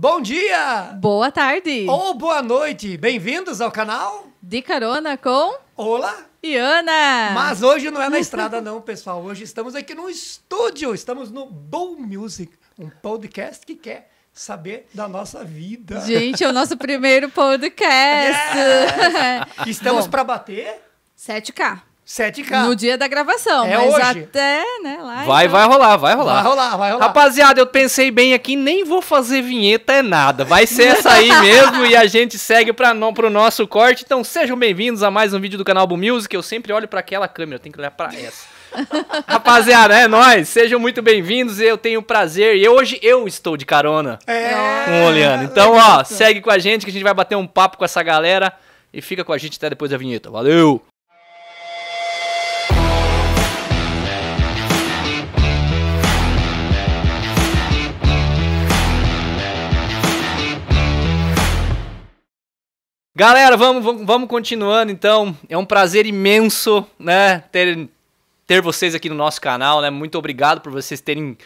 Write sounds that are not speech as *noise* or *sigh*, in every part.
Bom dia! Boa tarde! Ou boa noite! Bem-vindos ao canal De Carona com Olá e Ana! Mas hoje não é na *laughs* estrada, não, pessoal. Hoje estamos aqui no estúdio, estamos no Bow Music, um podcast que quer saber da nossa vida. Gente, é o nosso primeiro podcast! Yes! *laughs* É! *laughs* Estamos para bater 7K. 7K. No dia da gravação, é mas hoje. até, né, lá. Vai, então... vai rolar, vai rolar. Vai rolar, vai rolar. Rapaziada, eu pensei bem aqui, nem vou fazer vinheta, é nada. Vai ser essa aí *laughs* mesmo e a gente segue pra no, pro nosso corte. Então sejam bem-vindos a mais um vídeo do canal Boom Music. Eu sempre olho para aquela câmera, tem que olhar pra essa. *laughs* Rapaziada, é nóis. Sejam muito bem-vindos. Eu tenho o prazer. E hoje eu estou de carona é, com o Leandro Então, ó, segue com a gente que a gente vai bater um papo com essa galera. E fica com a gente até depois da vinheta. Valeu! Galera, vamos, vamos, vamos continuando então. É um prazer imenso, né, ter, ter vocês aqui no nosso canal, né? Muito obrigado por vocês terem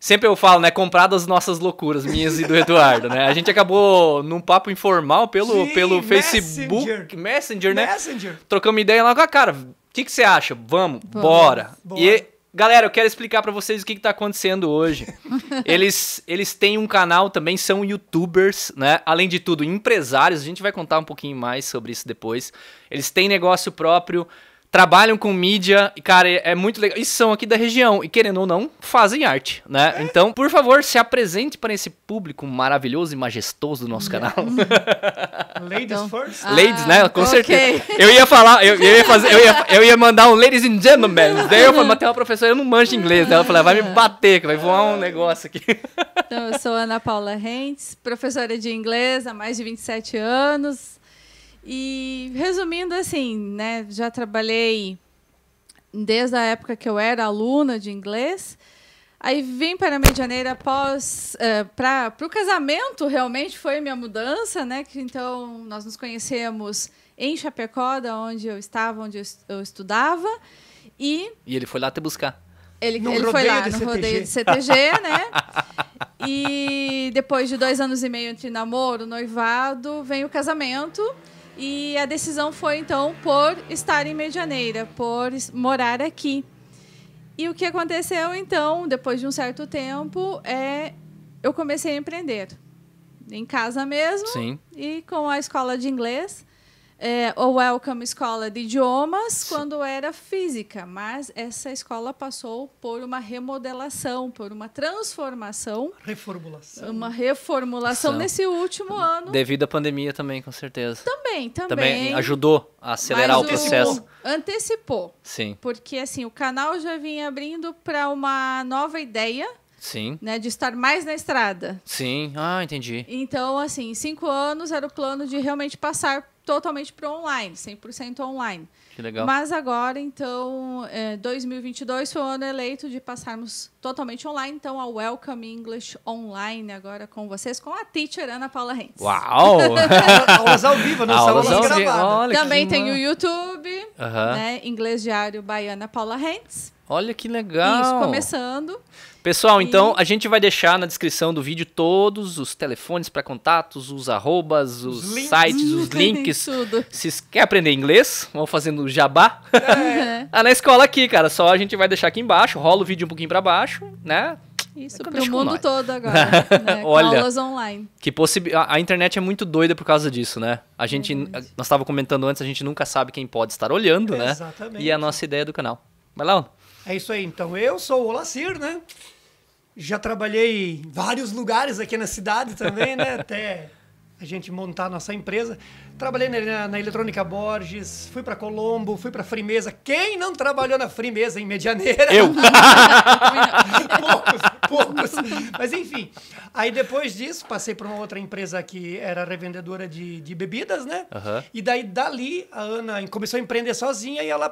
Sempre eu falo, né? Comprado as nossas loucuras, minhas e do Eduardo, né? A gente acabou num papo informal pelo, Sim, pelo Facebook, Messenger, Messenger né? Messenger. Trocamos ideia lá com a cara. O que, que você acha? Vamos, Vamos bora. bora. E Galera, eu quero explicar para vocês o que, que tá acontecendo hoje. *laughs* eles, eles têm um canal também, são youtubers, né? Além de tudo, empresários. A gente vai contar um pouquinho mais sobre isso depois. Eles têm negócio próprio trabalham com mídia e, cara, é, é muito legal. E são aqui da região e, querendo ou não, fazem arte, né? É. Então, por favor, se apresente para esse público maravilhoso e majestoso do nosso canal. *laughs* ladies então, first? Ah, ladies, né? Com okay. certeza. Eu ia falar, eu, eu, ia fazer, eu ia, eu ia mandar um ladies and gentlemen. Daí eu falei, mas tem uma professora, eu não manjo inglês. Daí ela falou, ah, vai me bater, que vai voar um negócio aqui. Então, eu sou Ana Paula Rentes, professora de inglês há mais de 27 anos e resumindo assim, né, já trabalhei desde a época que eu era aluna de inglês. Aí vim para a Medianeira após uh, eh, para o casamento realmente foi minha mudança, né? Que então nós nos conhecemos em Chapecó, onde eu estava, onde eu, estudava e e ele foi lá te buscar. Ele, no ele foi lá no CTG. rodeio de CTG, né? e depois de dois anos e meio de namoro, noivado, vem o casamento. E a decisão foi então por estar em Medianeira, por morar aqui. E o que aconteceu então, depois de um certo tempo, é eu comecei a empreender em casa mesmo Sim. e com a escola de inglês é, o Welcome Escola de Idiomas quando era física, mas essa escola passou por uma remodelação, por uma transformação. Reformulação. Uma reformulação São. nesse último ano. Devido à pandemia também, com certeza. Também, também. Também ajudou a acelerar mas o processo. Antecipou. antecipou. Sim. Porque assim, o canal já vinha abrindo para uma nova ideia. Sim. Né, de estar mais na estrada. Sim, ah, entendi. Então, assim, cinco anos era o plano de realmente passar totalmente para online, 100% online. Que legal. Mas agora, então, é, 2022 foi o ano eleito de passarmos totalmente online, então a Welcome English Online agora com vocês, com a teacher Ana Paula Rentes. Uau! *laughs* aulas ao vivo, não né? aulas são aulas gravadas. Também tem o YouTube, uh -huh. né, Inglês Diário Baiana Paula Rentes. Olha que legal. Isso, começando. Pessoal, e... então a gente vai deixar na descrição do vídeo todos os telefones para contatos, os arrobas, os, os sites, os *laughs* links. Tudo. Se quer aprender inglês, vão fazendo jabá. É. *laughs* ah, na escola aqui, cara. Só a gente vai deixar aqui embaixo, rola o vídeo um pouquinho para baixo, né? Isso, é pro mundo todo *laughs* agora. Né? Olha, aulas online. Que possi... A, a internet é muito doida por causa disso, né? A gente, é nós estava comentando antes, a gente nunca sabe quem pode estar olhando, é né? Exatamente. E a nossa ideia do canal. Vai lá, Ana. É isso aí. Então, eu sou o Olacir, né? Já trabalhei em vários lugares aqui na cidade também, né? *laughs* Até a gente montar a nossa empresa. Trabalhei na, na Eletrônica Borges, fui para Colombo, fui para Frimeza. Quem não trabalhou na Frimeza em Medianeira? Eu! *laughs* poucos, poucos. Mas enfim, aí depois disso passei para uma outra empresa que era revendedora de, de bebidas, né? Uhum. E daí dali a Ana começou a empreender sozinha e ela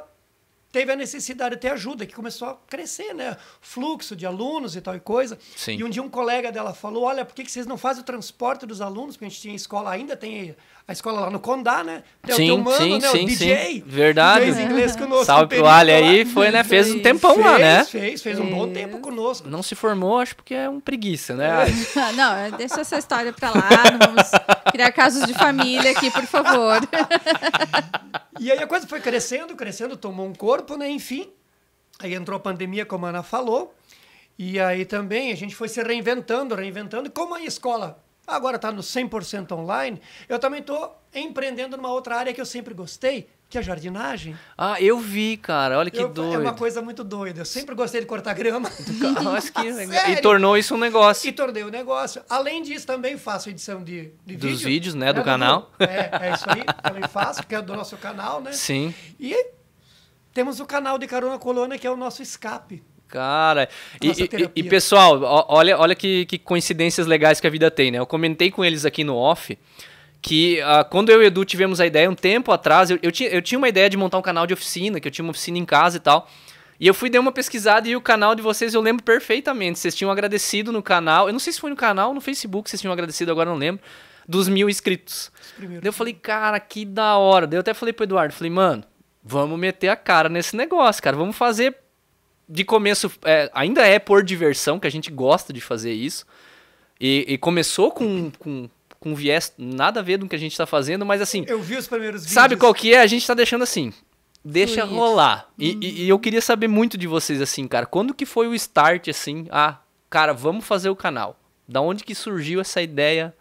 teve a necessidade de ter ajuda, que começou a crescer, né? Fluxo de alunos e tal e coisa. Sim. E um dia um colega dela falou: Olha, por que, que vocês não fazem o transporte dos alunos? Porque a gente tinha escola, ainda tem a escola lá no Condá, né? Tem sim, o teu mano, sim, né? O sim, DJ. Sim. Verdade. Fez inglês conosco. Salve pro Ali aí, foi, né? Fez um tempão fez, lá, né? Fez, fez um bom tempo conosco. Não se formou, acho porque é um preguiça, né? *laughs* Ah, não, é, deixa essa história pra lá, não vamos criar casos de família aqui, por favor. *laughs* e aí a coisa foi crescendo, crescendo, tomou um corpo corpo, né? Enfim, aí entrou a pandemia, como a Ana falou, e aí também a gente foi se reinventando, reinventando, e como a escola agora está no 100% online, eu também estou empreendendo numa outra área que eu sempre gostei, que é a jardinagem. Ah, eu vi, cara. Olha que eu, doido. É uma coisa muito doida. Eu sempre gostei de cortar grama. Nossa, *laughs* que legal. *laughs* E tornou isso um negócio. E tornei um negócio. Além disso, também faço edição de, de Dos vídeo, vídeos, né? do, do é, canal. É, é isso aí. Também faço, porque é do nosso canal, né? Sim. E temos o canal de Carona Colônia, que é o nosso escape. Cara, e, e, e, pessoal, olha, olha que, que, coincidências legais que a vida tem, né? Eu comentei com eles aqui no off que uh, quando eu e o Edu tivemos a ideia um tempo atrás, eu, eu, tinha, eu tinha uma ideia de montar um canal de oficina, que eu tinha uma oficina em casa e tal. E eu fui dar uma pesquisada e o canal de vocês eu lembro perfeitamente. Vocês tinham agradecido no canal, eu não sei se foi no canal, no Facebook, vocês tinham agradecido, agora não lembro, dos mil inscritos. Daí eu falei, cara, que da hora. Daí eu até falei pro Eduardo, falei, mano vamos meter a cara nesse negócio, cara. Vamos fazer de começo. É, ainda é por diversão, que a gente gosta de fazer isso. E, e começou com, com, com viés nada a ver do que a gente tá fazendo, mas assim. Eu vi os primeiros vídeos. Sabe qual que é? A gente tá deixando assim. Deixa rolar. E, hum. e, e eu queria saber muito de vocês, assim, cara. Quando que foi o start, assim? Ah, cara, vamos fazer o canal. Da onde que surgiu essa ideia?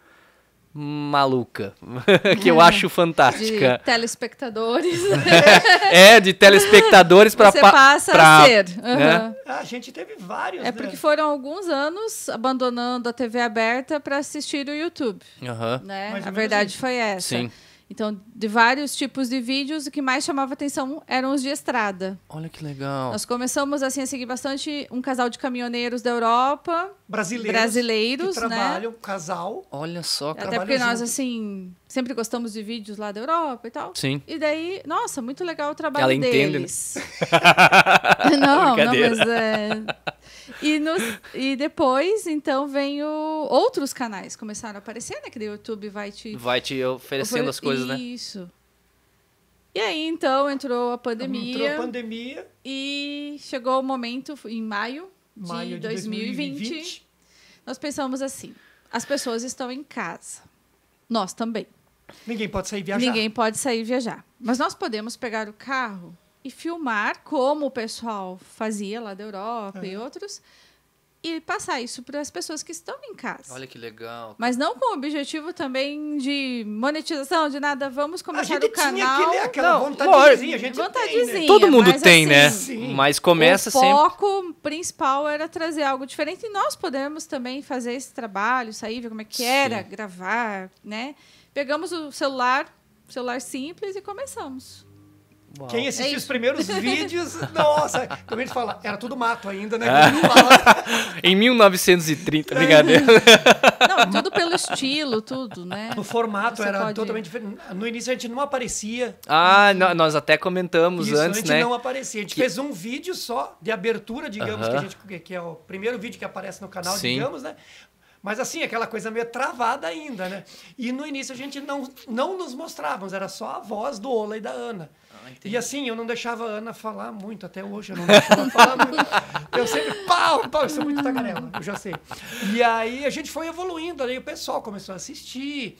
maluca, *laughs* que eu é. acho fantástica. De telespectadores. *laughs* é, de telespectadores para Você passa pra, a ser. Uhum. Né? A gente teve vários. É né? porque foram alguns anos abandonando a TV aberta para assistir o YouTube. Uhum. Né? A verdade assim. foi essa. Sim. Então, de vários tipos de vídeos, o que mais chamava atenção eram os de estrada. Olha que legal. Nós começamos assim a seguir bastante um casal de caminhoneiros da Europa, brasileiros, brasileiros que né? trabalham, casal. Olha só, Até porque nós assim, sempre gostamos de vídeos lá da Europa e tal. Sim. E daí, nossa, muito legal o trabalho Ela né? deles. Entende. *laughs* *laughs* não, não, mas é... E, e depois, então, vem o, outros canais começaram a aparecer, né? Que daí o YouTube vai te... Vai te oferecendo Ofer... as coisas, Isso. né? Isso. E aí, então, entrou a pandemia. Entrou a pandemia. E chegou o momento, em maio, maio de, de 2020, 2020, nós pensamos assim, as pessoas estão em casa. Nós também. Ninguém pode sair viajar. Ninguém pode sair viajar. Mas nós podemos pegar o carro e filmar como o pessoal fazia lá da Europa uhum. e outros e passar isso para as pessoas que estão em casa. Olha que legal. Mas não com o objetivo também de monetização, de nada. Vamos começar o canal. Aquele, aquela não, vontadezinha, a gente vontadezinha. Tem, né? Todo mundo mas, tem, né? assim, né? Sim. Mas começa o sempre. O foco principal era trazer algo diferente e nós podemos também fazer esse trabalho, sair, ver como é que era, Sim. gravar, né? Pegamos o celular, celular simples e começamos. Uau. Quem assistiu é os primeiros *laughs* vídeos, nossa, como a gente fala, era tudo mato ainda, né? É. *laughs* em 1930, brincadeira. *laughs* Não, tudo pelo estilo, tudo, né? O formato Você era pode... totalmente diferente. No início a gente não aparecia. Ah, não, nós até comentamos Isso, antes, né? A gente né? não aparecia. A gente que... fez um vídeo só de abertura, digamos, uh -huh. que, gente, que, é o primeiro vídeo que aparece no canal, Sim. digamos, né? Mas assim, aquela coisa meio travada ainda, né? E no início a gente não, não nos mostrávamos, era só a voz do Ola e da Ana. Ah, e assim, eu não deixava a Ana falar muito, até hoje eu não deixava falar muito. Eu sempre, pau, pau, eu sou muito tagarela, eu já sei. E aí a gente foi evoluindo, aí o pessoal começou a assistir.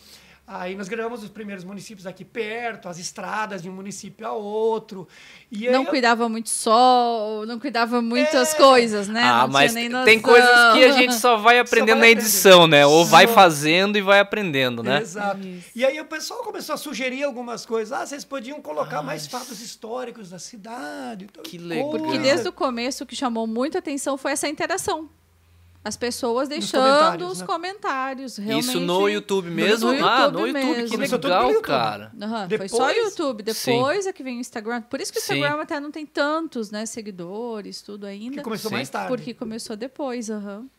Aí nós gravamos os primeiros municípios aqui perto, as estradas de um município a outro. E não eu... cuidava muito sol, não cuidava muitas é... coisas, né? Ah, não mas tem coisas que a gente só vai aprendendo só vai na edição, aprender. né? Ou vai fazendo e vai aprendendo, né? Exato. Isso. E aí o pessoal começou a sugerir algumas coisas. Ah, vocês podiam colocar ah, mais fatos históricos da cidade. Então, que legal. Porque desde o começo o que chamou muita atenção foi essa interação as pessoas deixando comentários, os né? comentários. Realmente. Isso no YouTube mesmo? No YouTube ah, no YouTube, mesmo. que legal, YouTube. cara. Uhum, depois... Foi só YouTube, depois Sim. é que vem o Instagram. Por isso que o Instagram Sim. até não tem tantos né, seguidores, tudo ainda. porque começou Sim. mais tarde. Porque começou depois, aham. Uhum.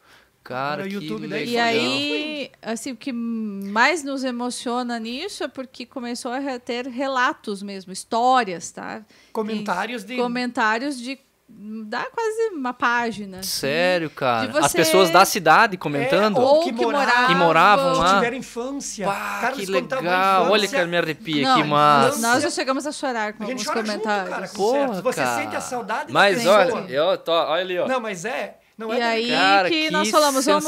Cara, que YouTube legal. E aí, assim, o que mais nos emociona nisso é porque começou a ter relatos mesmo, histórias, tá? Comentários e, de... Comentários de dá quase uma página. Assim. Sério, cara. Você... As pessoas da cidade comentando. É, ou que, que, moravam, que moravam lá. Que tiveram infância. Pá, cara, que legal. Olha que me arrepia, aqui, que Nós já chegamos a chorar com a alguns comentários. Junto, cara, Porra, você cara. sente a saudade Mas olha, eu tô, olha ali, ó. Não, mas é... Não é e é aí cara, que, que, nós falamos, vamos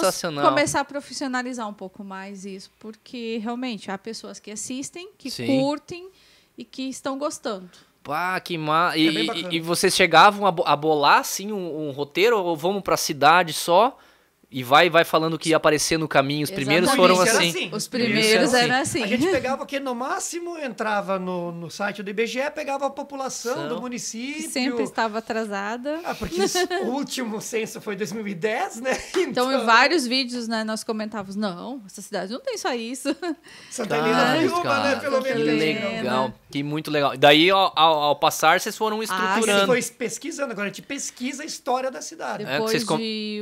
começar a profissionalizar um pouco mais isso, porque realmente há pessoas que assistem, que Sim. curtem e que estão gostando. Pá, que massa. E, é e, vocês chegavam a bolar, assim, um, um roteiro? Ou vamos pra cidade só? E vai vai falando que ia aparecer no caminho. Os primeiros Exatamente. foram assim. assim. Os primeiros eram assim. assim. A gente assim. pegava que no máximo entrava no, no site do IBGE, pegava a população São. do município. Que sempre estava atrasada. Ah, porque o último censo foi 2010, né? Então, *laughs* então em então, vários vídeos, né, nós comentávamos: não, essa cidade não tem só isso. Santa Helena foi uma, né? Pelo menos. Que legal. Que muito legal. Daí, ao, ao, ao passar, vocês foram ah, estruturando. Ah, gente foi pesquisando. Agora a gente pesquisa a história da cidade. Depois é, de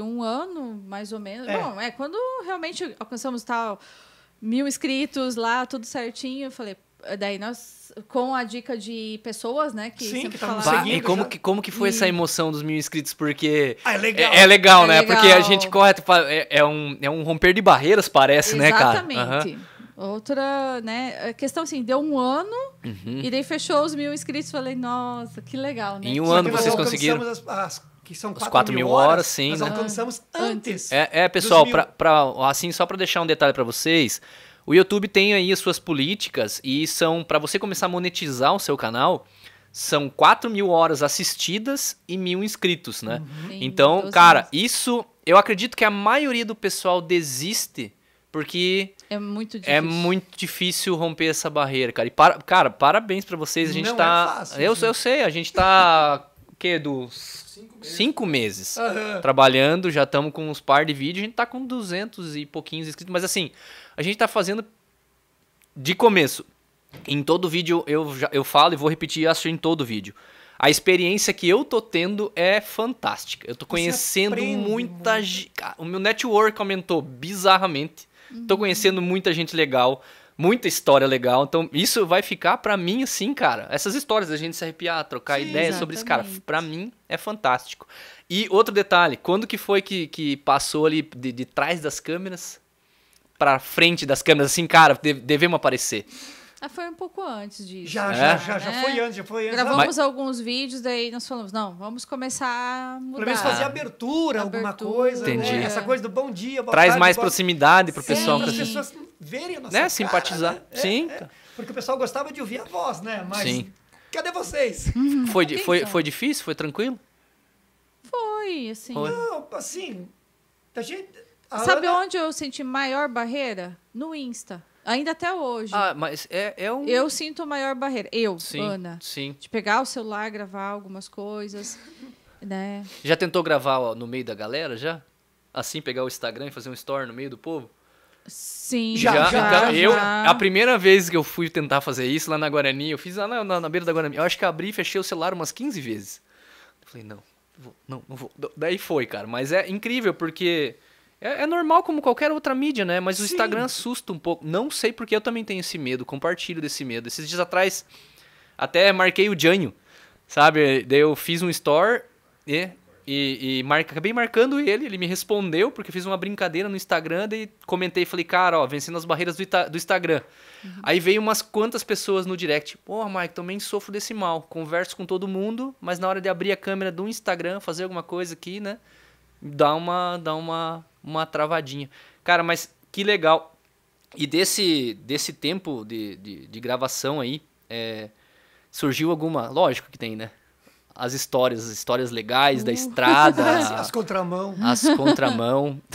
com... um ano, mais mais ou menos. É. Bom, é quando realmente alcançamos tal mil inscritos lá, tudo certinho, eu falei, daí nós com a dica de pessoas, né, que Sim, sempre que falaram. Seguindo, e como que como que foi e... essa emoção dos mil inscritos porque ah, é legal, é, é legal é né? Legal. Porque a gente corre é, é, um é um romper de barreiras parece, Exatamente. né, cara? Exatamente. Uhum. Outra, né? A questão assim, deu um ano uhum. e daí fechou os mil inscritos. Falei, nossa, que legal, né? Em um Só ano vocês conseguiram. As, as que são 4, 4 mil, mil horas, horas, sim, nós né? alcançamos ah, antes. É, é pessoal, pra, pra, assim, só para deixar um detalhe para vocês, o YouTube tem aí as suas políticas e são, para você começar a monetizar o seu canal, são 4 mil horas assistidas e mil inscritos, né? Uhum. então, cara, isso eu acredito que a maioria do pessoal desiste porque é muito é difícil, é muito difícil romper essa barreira, cara. E para, cara, parabéns para vocês, a gente Não tá é fácil, eu, eu sei, a gente tá *laughs* que dos Cinco meses. Cinco meses. Uhum. Trabalhando, já estamos com uns par de vídeos. A gente tá com duzentos e pouquinhos inscritos. Mas assim, a gente tá fazendo de começo. Em todo vídeo eu, eu falo e vou repetir isso em todo vídeo. A experiência que eu tô tendo é fantástica. Eu tô conhecendo muita gente. O meu network aumentou bizarramente. Uhum. Tô conhecendo muita gente legal muita história legal. Então, isso vai ficar para mim assim, cara. Essas histórias da gente se arrepiar, trocar Sim, ideias sobre isso, cara, para mim é fantástico. E outro detalhe, quando que foi que, que passou ali de, de trás das câmeras para frente das câmeras assim, cara, devemos aparecer? Ah, foi um pouco antes disso. Já, é? já, já, já é. foi antes, já foi antes. Gravamos Mas... alguns vídeos, daí nós falamos, não, vamos começar a mudar. Pelo menos fazer abertura, abertura alguma coisa. Né? Entendi. Né? Essa coisa do bom dia, boa Traz tarde, mais boa... proximidade pro Sim. pessoal. As pessoas verem a nossa né? Cara, Simpatizar. Né? É, sim. É. Porque o pessoal gostava de ouvir a voz, né? Mas Sim. cadê vocês? Uhum. Foi, foi, foi difícil? Foi tranquilo? Foi, assim. Foi. Não, assim. A gente, a sabe Ana... onde eu senti maior barreira? No Insta. Ainda até hoje. Ah, mas é, é um... Eu sinto maior barreira. Eu, sim, Ana. Sim. De pegar o celular, gravar algumas coisas, *laughs* né? Já tentou gravar ó, no meio da galera, já? Assim, pegar o Instagram e fazer um story no meio do povo? Sim, já. já, então, já eu, a primeira vez que eu fui tentar fazer isso lá na Guarani, eu fiz lá na, na, na beira da Guarani. Eu acho que abri e fechei o celular umas 15 vezes. Eu falei, não, vou, não, não vou. Daí foi, cara. Mas é incrível porque. É, é, normal como qualquer outra mídia, né? Mas Sim. o Instagram assusta um pouco. Não sei porque eu também tenho esse medo, compartilho desse medo. Esses dias atrás, até marquei o Janho, sabe? Daí eu fiz um store e e, e marca, acabei marcando ele, ele me respondeu, porque fiz uma brincadeira no Instagram, e comentei, falei, cara, ó, vencendo as barreiras do, Ita do Instagram. Uhum. Aí veio umas quantas pessoas no direct, porra, Mike, também sofro desse mal. Converso com todo mundo, mas na hora de abrir a câmera do Instagram, fazer alguma coisa aqui, né? Dá uma, dá uma, uma travadinha. Cara, mas que legal. E desse, desse tempo de, de, de gravação aí, é, surgiu alguma. Lógico que tem, né? as histórias, as histórias legais uh, da uhum. estrada. *laughs* As contramão. As contramão. *laughs*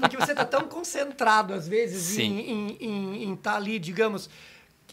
Porque você tá tão concentrado, às vezes, em estar tá ali, digamos,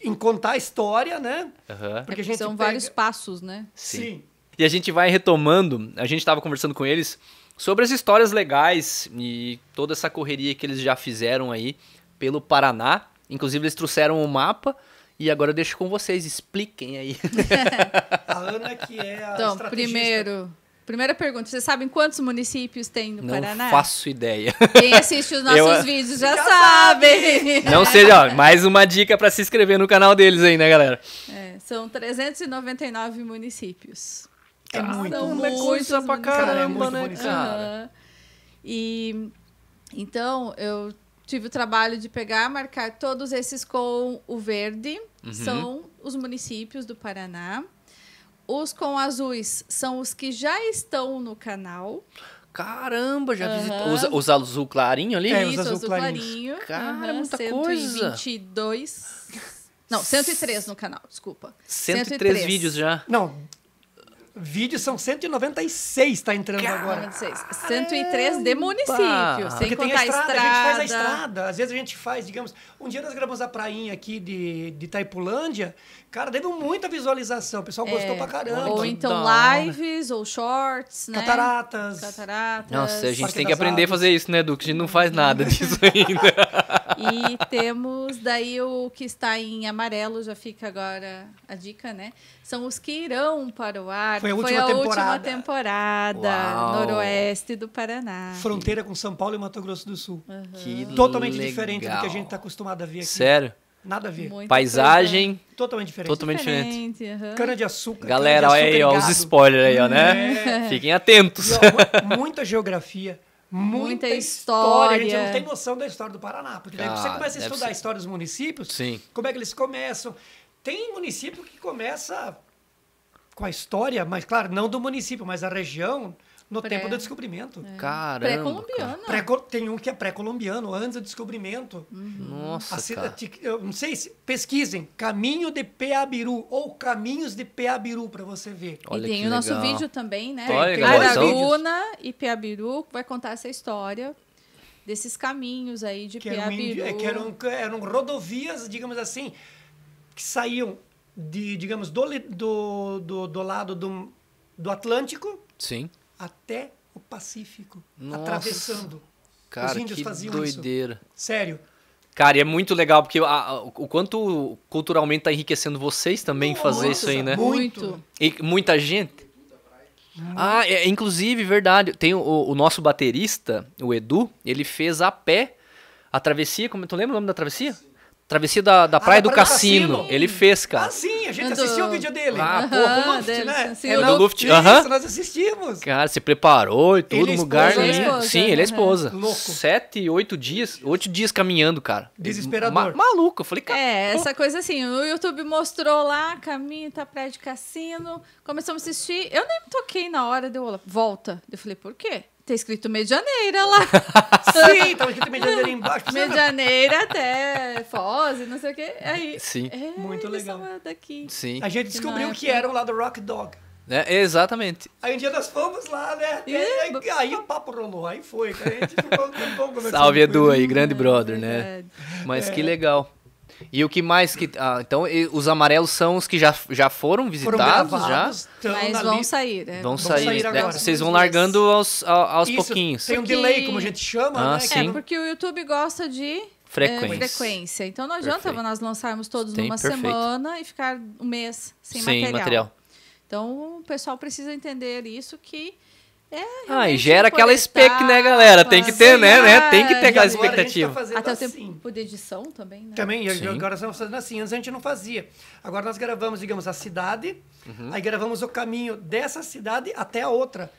em contar a história, né? Uhum. Porque é, gente são pega... vários passos, né? Sim. Sim. E a gente vai retomando, a gente estava conversando com eles sobre as histórias legais e toda essa correria que eles já fizeram aí pelo Paraná. Inclusive, eles trouxeram o um mapa e agora eu deixo com vocês, expliquem aí. *laughs* a Ana que é a Então, primeiro, primeira pergunta, vocês sabem quantos municípios tem no não Paraná? Não faço ideia. Quem assiste os nossos eu... vídeos já, já sabe. Não seja, ó, mais uma dica para se inscrever no canal deles aí, né, galera? É, são 399 municípios. É ah, muito, são É coisa pra caramba, né? Cara, é uhum. E então, eu tive o trabalho de pegar, marcar todos esses com o verde, uhum. são os municípios do Paraná. Os com azuis são os que já estão no canal. Caramba, já uhum. visitou. Os, os azul clarinho ali? É, Isso, azul, azul clarinho. Cara, uhum, muita 122. coisa. 122. Não, 103 no canal, desculpa. 103, 103 vídeos já. Não, Vídeos são 196, está entrando Caramba, agora. 96. 103 de município, Caramba. sem Porque contar tem a estrada, estrada. A gente faz a estrada. Às vezes a gente faz, digamos, um dia nós gravamos a prainha aqui de, de Itaipulândia, cara, teve muita visualização, o pessoal é. gostou pra caramba. Ou então lives, ou shorts, né? Cataratas. Cataratas. Nossa, a gente tem que aprender aves. a fazer isso, né, Duque? A gente não faz nada disso ainda. *laughs* e temos daí o que está em amarelo, já fica agora a dica, né? São os que irão para o ar foi a última foi a temporada. Última temporada noroeste do Paraná. Fronteira com São Paulo e Mato Grosso do Sul. Uhum. Que Totalmente legal. diferente do que a gente está acostumado a ver aqui. Sério? Nada a ver. Muito Paisagem. Coisa. Totalmente diferente. Totalmente diferente. diferente. Uhum. Cana de açúcar. Galera, olha aí, é ó, os spoilers aí, ó, né? É. Fiquem atentos. E, ó, muita geografia. Muita, muita história. história. A gente não tem noção da história do Paraná. Porque daí você ah, começa a estudar ser. a história dos municípios, Sim. como é que eles começam. Tem município que começa com a história, mas claro, não do município, mas a região no pré, tempo do descobrimento. É. Caramba. Pré-colombiano. Pré tem um que é pré-colombiano, antes do descobrimento. Uhum. Nossa. Cida, eu não sei se. Pesquisem. Caminho de Peabiru ou Caminhos de Peabiru para você ver. Olha e tem o legal. nosso vídeo também, né? Olha, e Peabiru vai contar essa história desses caminhos aí de que é, Peabiru. Eram, que eram, eram rodovias, digamos assim, que saíam de, digamos, do, do, do, do lado do, do Atlântico Sim. até o Pacífico, Nossa. atravessando. Cara, Os índios que faziam doideira. isso. Sério. Cara, e é muito legal, porque a, a, o quanto culturalmente está enriquecendo vocês também Nossa, fazer isso aí, né? Muito. E muita gente. Ah, é, inclusive, verdade. Tem o, o, nosso baterista, o Edu, ele fez a pé a travessia. Como, tu lembra o nome da travessia? Sim. Travessia da, da ah, Praia do, cassino. cassino. Ele fez, cara. Ah, sim, a gente do... assistiu o vídeo dele. Ah, pô, uh -huh, Luft, dele, né? Sim, é do Luft. Uh -huh. Nós assistimos. Cara, se preparou e tudo, ele lugar esposa, né? Esposa, sim, ele é esposa. Louco. Sete, oito dias, oito dias caminhando, cara. Desesperador. Ma maluco. Eu falei, cara. É, pô. essa coisa assim, o YouTube mostrou lá, caminho, tá Praia de Cassino. Começamos a assistir. Eu nem toquei na hora, deu volta. Eu falei, por quê? Tem tá escrito Medianeira lá. *laughs* Sim, tava escrito Medianeira embaixo. Medianeira até Foz não sei o quê. Aí, Sim. É, Muito legal. Daqui. Sim. A gente descobriu que, que era o do Rock Dog. É, exatamente. Aí um dia nós fomos lá, né? E, aí, aí, o papo rolou, aí foi. Aí a gente ficou um Salve Edu aí, grande ah, brother, né? é, né? Mas é. que legal. E o que mais que. Ah, então, os amarelos são os que já, já foram visitados, foram gravados, já? Mas vão ali, sair, né? Vão sair. sair né? Vocês vão largando aos, aos Isso, pouquinhos. Tem um porque... delay, como a gente chama, ah, né? Sim. É, porque o YouTube gosta de. Eh, frequência. frequência. Então não adianta perfeito. nós lançarmos todos Tem, numa perfeito. semana e ficar um mês sem, sem material. material. Então o pessoal precisa entender isso que é, ah, e gera aquela expectativa, né, galera? Tem que ter, né, né? Tem que ter aquela tá expectativa. Tá Até assim. o tempo de assim. edição também, né? Também, agora estamos fazendo assim. Antes a gente não fazia. Agora nós gravamos, digamos, a cidade, uhum. aí gravamos o caminho dessa cidade até a outra.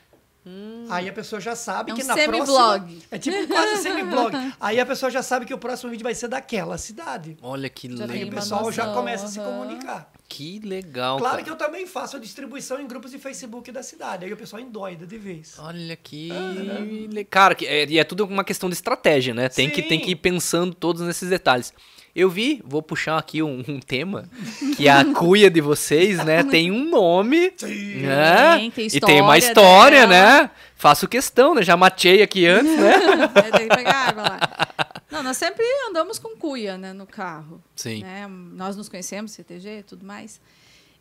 Hum. Aí a pessoa já sabe é um que na semi -blog. próxima. É tipo quase semi-blog. *laughs* Aí a pessoa já sabe que o próximo vídeo vai ser daquela cidade. Olha que legal. Aí o pessoal já começa uhum. a se comunicar. Que legal. Claro cara. que eu também faço a distribuição em grupos de Facebook da cidade. Aí o pessoal endoida de vez. Olha que. Ah, né? Cara, é, e é, é, tudo uma questão de estratégia, né? Tem que, tem que ir pensando todos nesses detalhes. Eu vi, vou puxar aqui um, um tema, que é a *laughs* cuia de vocês, né, tem um nome, Sim. né? tem história, e tem uma história, dela. né? faço questão, né? Já matei aqui antes, né? *laughs* é, tem que pegar água lá. Não, nós sempre andamos com cuia, né, no carro. Sim. Né? Nós nos conhecemos, CTG e tudo mais.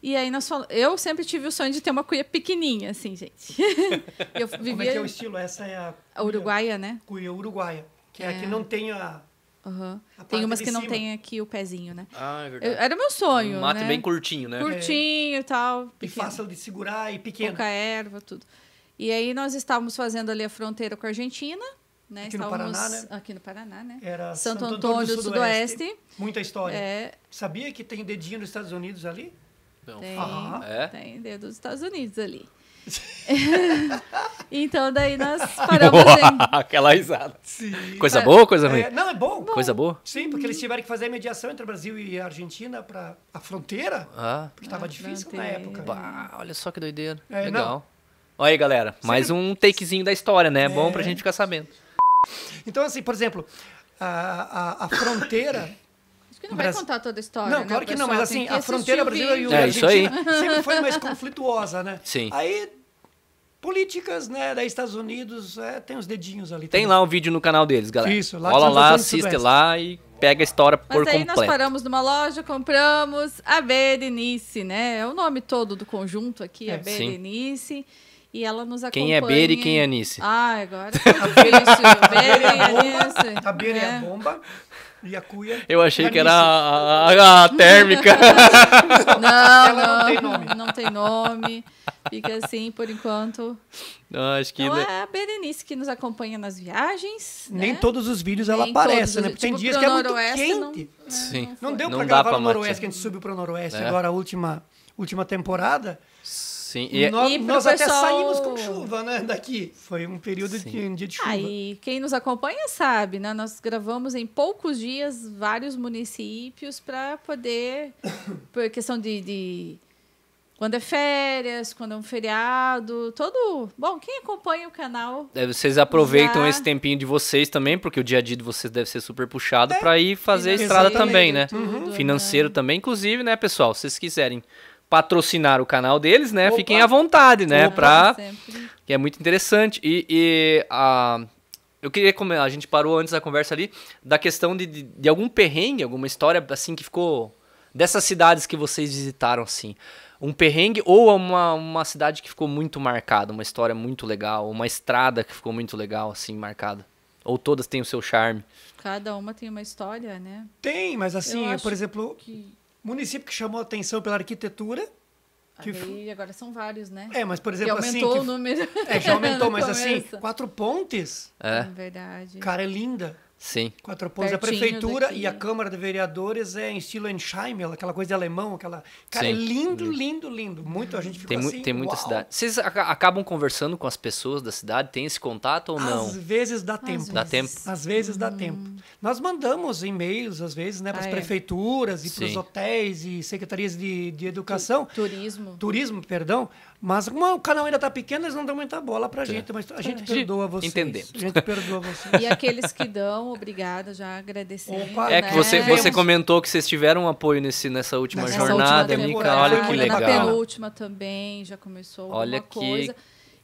E aí nós falamos, eu sempre tive o sonho de ter uma cuia pequenininha, assim, gente. *laughs* eu vivia... Como é que é o estilo? Essa é a... a uruguaia, né? Cuia uruguaia, que é, é a que é. não tem a... Uhum. Tem umas que não tem aqui o pezinho, né? Ah, é verdade. Eu, era meu sonho. Um mate né? bem curtinho, né? É. Curtinho e tal. Pequeno. E fácil de segurar e pequeno. Pouca erva, tudo. E aí nós estávamos fazendo ali a fronteira com a Argentina, né? Aqui estávamos no Paraná, né? Aqui no Paraná, né? Era Santo, Santo Antônio, Antônio, do Sudoeste. Sudoeste. Muita história. É... Sabia que tem dedinho dos Estados Unidos ali? Não. Tem, ah, é? tem dedo dos Estados Unidos ali. *laughs* então daí nós *laughs* paramos em... Aquela risada. Sim. Coisa é, boa, coisa é. ruim? É, não, é bom. bom. Coisa boa? Sim, porque eles tiveram que fazer a mediação entre o Brasil e a Argentina para a fronteira, ah. porque estava difícil na época. Bah, olha só que doideira. É, Legal. Não, Olha aí, galera. Mais um takezinho da história, né? É bom pra é. gente ficar sabendo. Então, assim, por exemplo, a, a, a fronteira. *coughs* Acho que não vai contar toda a história. Não, né, claro que não, mas assim, a fronteira brasileira e o é, aí. *laughs* sempre foi mais conflituosa, né? Sim. Aí, políticas, né? da Estados Unidos, é, tem os dedinhos ali. Tem também. lá um vídeo no canal deles, galera. Isso, lá Olha lá, assiste lá e pega a história Mas por completo. Mas aí nós paramos numa loja, compramos a Berenice, né? É o nome todo do conjunto aqui, é. a Berenice. Sim. E ela nos acompanha. Quem é Beira e quem é Anice? Ah, agora tá difícil. Beira e Anice. A Beira é a é. bomba. E a cuia. Eu achei que era a, a, a térmica. *laughs* não, não, não tem nome. Não tem nome. Fica assim por enquanto. Não, acho que. Então, é a Berenice que nos acompanha nas viagens. Né? Nem todos os vídeos ela aparece, né? Porque tipo, tem dias que é muito quente. Não, é, Sim. não, não deu não pra gravar pra no Noroeste, que a gente subiu pro Noroeste é. agora a última, última temporada. Sim, e, é- nós, e nós pessoal... até saímos com chuva, né? Daqui. Foi um período Sim. de um dia de ah, chuva. Aí, quem nos acompanha sabe, né? Nós gravamos em poucos dias vários municípios para poder. *coughs* por questão de, de quando é férias, quando é um feriado, todo. Bom, quem acompanha o canal. É, vocês aproveitam já... esse tempinho de vocês também, porque o dia a dia de vocês deve ser super puxado é, para ir fazer estrada também, né? Tudo, uhum. Financeiro né? também. Inclusive, né, pessoal, se vocês quiserem patrocinar o canal deles, né? Opa. Fiquem à vontade, né? Opa, pra... Sempre. Que é muito interessante. E, e a... Eu queria como a gente parou antes da conversa ali, da questão de, de, de, algum perrengue, alguma história assim que ficou. Dessas cidades que vocês visitaram, assim. Um perrengue ou uma, uma cidade que ficou muito marcada, uma história muito legal, uma estrada que ficou muito legal, assim, marcada. Ou todas têm o seu charme. Cada uma tem uma história, né? Tem, mas assim, eu, eu é, por exemplo. Que Município que chamou atenção pela arquitetura. Que Aí, agora são vários, né? É, mas por exemplo, assim, que aumentou assim, o que... número. É, já aumentou, *laughs* mas assim, começo. assim, quatro pontes. É. é. Verdade. Cara, é linda. Sim. Quatro pontos. Pertinho a prefeitura daqui. e a Câmara de Vereadores é em estilo Ensheim, aquela coisa de alemão, aquela. Cara, é Sim. é lindo, lindo, lindo. Muito a gente fica tem assim. Tem muita uau. cidade. Vocês acabam conversando com as pessoas da cidade? Tem esse contato ou não? Às vezes dá às tempo. Vezes. Dá tempo. Às vezes dá hum. tempo. Nós mandamos e-mails, às vezes, né, para as ah, é. prefeituras é. e para os hotéis e secretarias de, de educação. Tu, turismo. Turismo, perdão. Mas como o canal ainda está pequeno, eles não dão muita bola para a é. gente, mas a é. gente perdoa vocês. Entendemos. A gente perdoa vocês. E aqueles que dão, obrigada, já agradecemos. Opa, né? é né? que você, né? você comentou que vocês tiveram apoio nesse, nessa última nessa jornada, última Mica. Olha que legal. Na penúltima também, já começou Olha que... coisa.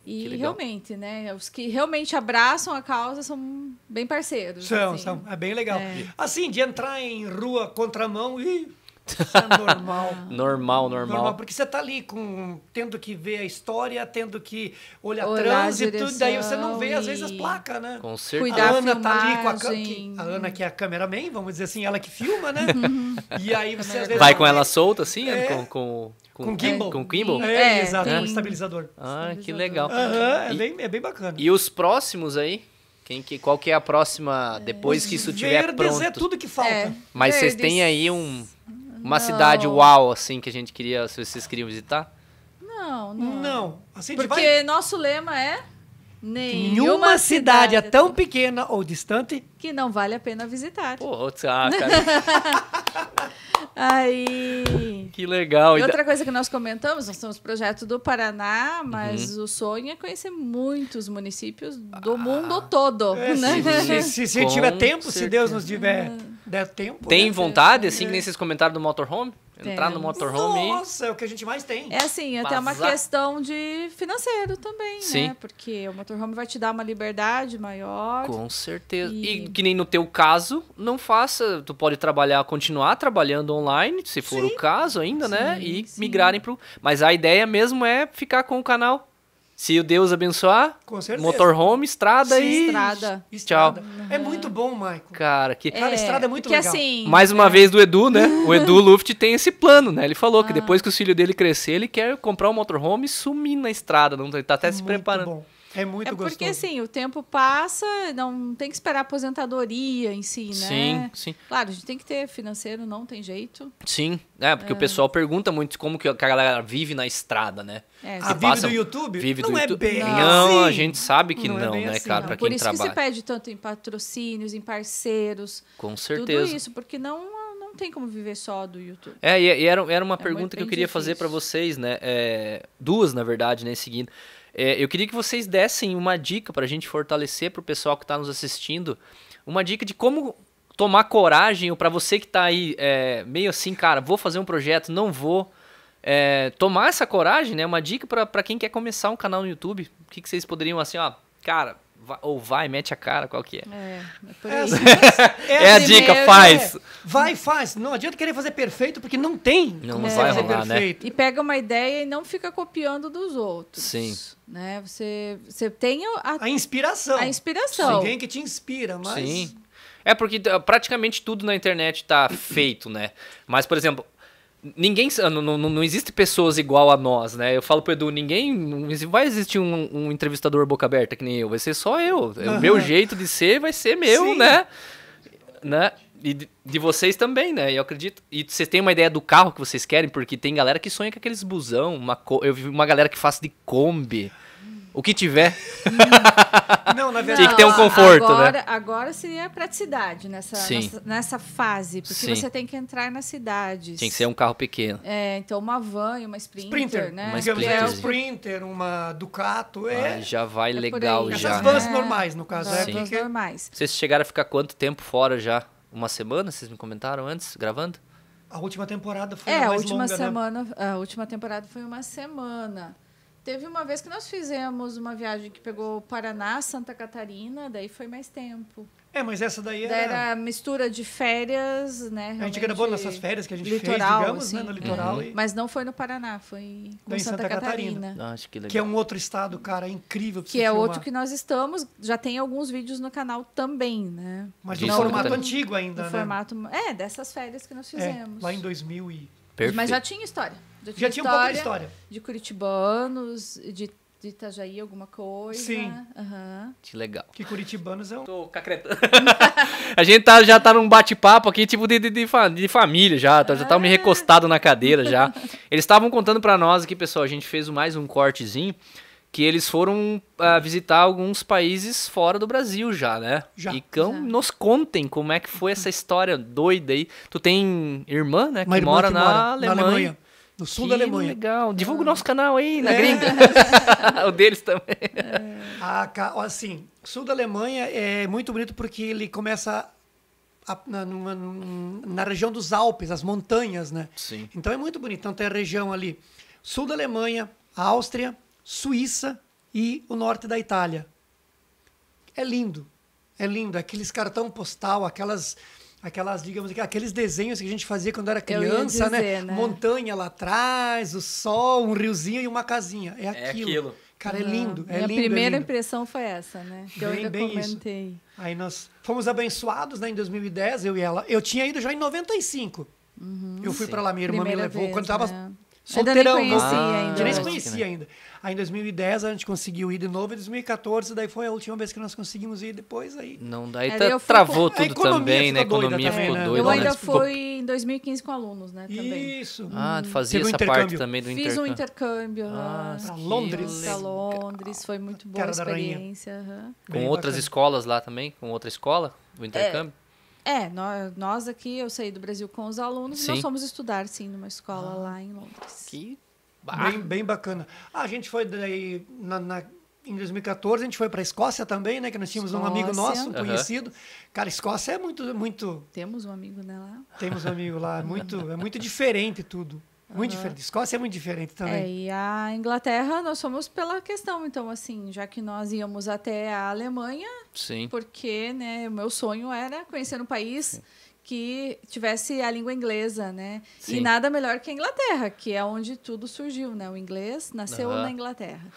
E realmente, né? Os que realmente abraçam a causa são bem parceiros. São, assim. são. É bem legal. É. Assim, de entrar em rua contramão e é normal. *laughs* normal, normal. Normal, porque você tá ali com, tendo que ver a história, tendo que olhar, olhar trânsito, e daí você não vê, e... às vezes, as placas, né? Com certeza. Cuidar a Ana tá ali com a câmera. A Ana, que é a cameraman, vamos dizer assim, ela que filma, né? *laughs* e aí você às vezes. Vai com ela solta, assim, é... com... com com, gimbal. Com gimbal? É, é exato, um estabilizador. Ah, estabilizador. que legal. Uhum, e, é, bem, é bem bacana. E os próximos aí? Quem que, qual que é a próxima, é. depois é. que isso tiver pronto? Verdes é tudo que falta. Mas verdes. vocês têm aí um, uma não. cidade uau, assim, que a gente queria, se vocês queriam visitar? Não, não. Não. Assim, Porque vai... nosso lema é. Nenhuma cidade, cidade é, é tão pequena ou distante que não vale a pena visitar. Pô, ah, cara. *laughs* Aí. Que legal. E outra coisa que nós comentamos, nós temos projeto do Paraná, mas uhum. o sonho é conhecer muitos municípios do ah. mundo todo. É, né? Se, se, se tiver tempo, certeza. se Deus nos tiver der tempo. Tem né? vontade, assim, é. que nem vocês comentaram do motorhome? Entrar no motorhome. Nossa, é o que a gente mais tem. É assim, é até Bazar. uma questão de financeiro também, né? Sim. né? Porque o motorhome vai te dar uma liberdade maior. Com certeza. E... e... que nem no teu caso, não faça. Tu pode trabalhar, continuar trabalhando online, se for sim. o caso ainda, né? sim, né? E sim. migrarem pro. Mas a ideia mesmo é ficar com o canal se o Deus abençoar, Com certeza. motorhome, estrada Sim, e. Estrada. Tchau. Uhum. É muito bom, Michael. Cara, que. Cara, é, estrada é muito legal. Assim, Mais uma é. vez do Edu, né? *laughs* O Edu Luft tem esse plano, né? Ele falou ah. que depois que o filho dele crescer, ele quer comprar um motorhome e sumir na estrada. Então ele tá até muito se preparando. Bom. É muito é gostoso. Porque assim, o tempo passa, não tem que esperar a aposentadoria em si, né? Sim, sim. Claro, a gente tem que ter financeiro, não tem jeito. Sim, é, porque é. o pessoal pergunta muito como que a galera vive na estrada, né? É, ah, vive do YouTube? Vive não do é YouTube. bem Não, assim. a gente sabe que não, é não é né, assim, cara, para quem trabalha. Por isso trabalha. que se pede tanto em patrocínios, em parceiros. Com certeza. Tudo isso, porque não não tem como viver só do YouTube. É, e, era, era uma é pergunta que eu queria difícil. fazer para vocês, né? É, duas, na verdade, né? Seguindo. É, eu queria que vocês dessem uma dica para a gente fortalecer para o pessoal que está nos assistindo, uma dica de como tomar coragem, ou para você que está aí é, meio assim, cara, vou fazer um projeto, não vou. É, tomar essa coragem, né? Uma dica para quem quer começar um canal no YouTube. O que, que vocês poderiam, assim, ó, cara, ou vai, mete a cara, qual que é? É, é, é, assim, *laughs* é, é a assim dica, mesmo. faz. É, vai, faz. Não adianta querer fazer perfeito, porque não tem não como vai fazer rolar, né? perfeito. Né? E pega uma ideia e não fica copiando dos outros. Sim. Né? Você, você tem a, a inspiração. A inspiração. Alguém que te inspira, mas... Sim. É porque praticamente tudo na internet está feito, né? Mas, por exemplo, ninguém não, não, existe pessoas igual a nós, né? Eu falo pro Edu, ninguém vai existir um, um entrevistador boca aberta que nem eu, vai ser só eu. Uhum. O meu jeito de ser vai ser meu, Sim. né? Né? E de, vocês também, né? Eu acredito. E vocês têm uma ideia do carro que vocês querem, porque tem galera que sonha com aqueles busão, uma eu vi uma galera que faz de Kombi o que tiver. Hum. Não, na verdade. Tinha que ter um conforto, né? agora, né? Agora seria praticidade nessa, nessa, nessa, fase, porque Sim. você tem que entrar nas cidades. Tem que ser um carro pequeno. É, então uma van e uma Sprinter, sprinter né? Uma sprinter. É, um Sprinter, uma Ducato, é. Ah, já vai é legal já. Essas né? vans né? normais, no caso. é vans normais. Vocês chegaram a ficar quanto tempo fora já? Uma semana, vocês me comentaram antes, gravando? A última temporada foi é, mais a última longa, né? semana, né? a última temporada foi uma semana. Teve uma vez que nós fizemos uma viagem que pegou Paraná, Santa Catarina, daí foi mais tempo. É, mas essa daí era... era mistura de férias, né? A gente gravou nessas férias que a gente litoral, fez, digamos, assim, né, no litoral. É. E... Mas não foi no Paraná, foi em Santa, Santa, Catarina. Catarina. Ah, acho que, legal. que é um outro estado, cara, é incrível. Que é filmar. outro que nós estamos, já tem alguns vídeos no canal também, né? Mas no formato antigo ainda, no né? Formato, é, dessas férias que nós é, fizemos. É, lá em 2000 e... Perfeito. Mas já tinha história. Já, já tinha um pouco de história. De Curitibanos, de de Itajaí, alguma coisa. Sim. Uhum. Que legal. Que curitibanos é um. Tô cacretando. *laughs* a gente tá, já tá num bate-papo aqui, tipo de, de, de, de família já. Tá, ah. Já tá me ah. recostado na cadeira já. *laughs* Eles estavam contando para nós aqui, pessoal. A gente fez mais um cortezinho. Que eles foram uh, visitar alguns países fora do Brasil já, né? Já. Então, já. nos contem como é que foi essa história doida aí. Tu tem irmã, né? que, mora, que na mora na Alemanha. Na Alemanha. No sul que da Alemanha. Legal. Divulga o ah. nosso canal aí na é. gringa. *laughs* o deles também. É. Ah, a, assim, sul da Alemanha é muito bonito porque ele começa a, na, na, região dos Alpes, as montanhas, né? Sim. Então é muito bonito. Então tem a região ali, sul da Alemanha, Áustria, Suíça e o norte da Itália. É lindo. É lindo. Aqueles cartão postal, aquelas aquelas, digamos, aqueles desenhos que a gente fazia quando era criança, né? dizer, né? né? Montanha lá atrás, o sol, um riozinho e uma casinha. É, é aquilo. É aquilo. Cara, é lindo. é minha lindo, é primeira é lindo. impressão foi essa, né? Que bem, eu ainda bem comentei. Isso. Aí nós fomos abençoados né, em 2010, eu e ela. Eu tinha ido já em 95. Uhum, eu fui para lá, minha irmã me levou. Vez, quando tava né? Solteirão. Ainda nem né? conhecia ah, ainda. Né? nem se conhecia ainda. Aí em 2010 a gente conseguiu ir de novo, em 2014 daí foi a última vez que nós conseguimos ir, depois aí... Não, daí é, tá, travou tudo também, né? A economia ficou né? doida. Eu ainda fui em 2015 com alunos, né? Também. Isso. Ah, hum. fazia essa parte também do intercâmbio. Fiz um intercâmbio. Ah, pra Londres. Pra Londres, foi muito boa a experiência. Uhum. Com Bem outras bacana. escolas lá também? Com outra escola? O é, intercâmbio? É. É, nós, aqui, eu saí do Brasil com os alunos, sim. nós fomos estudar, sim, numa escola ah, lá em Londres. Que bem, bem bacana. Ah, a gente foi daí na, na em 2014 a gente foi para a Escócia também, né? Que nós tínhamos Escócia. um amigo nosso, um conhecido. Uhum. Cara, Escócia é muito, muito. Temos um amigo né, lá. Temos um amigo lá, é muito, é muito diferente tudo. Muito uhum. diferente. Escócia é muito diferente também. É, e a Inglaterra, nós fomos pela questão. Então, assim, já que nós íamos até a Alemanha, Sim. porque né, o meu sonho era conhecer um país que tivesse a língua inglesa, né? Sim. E nada melhor que a Inglaterra, que é onde tudo surgiu, né? O inglês nasceu uhum. na Inglaterra.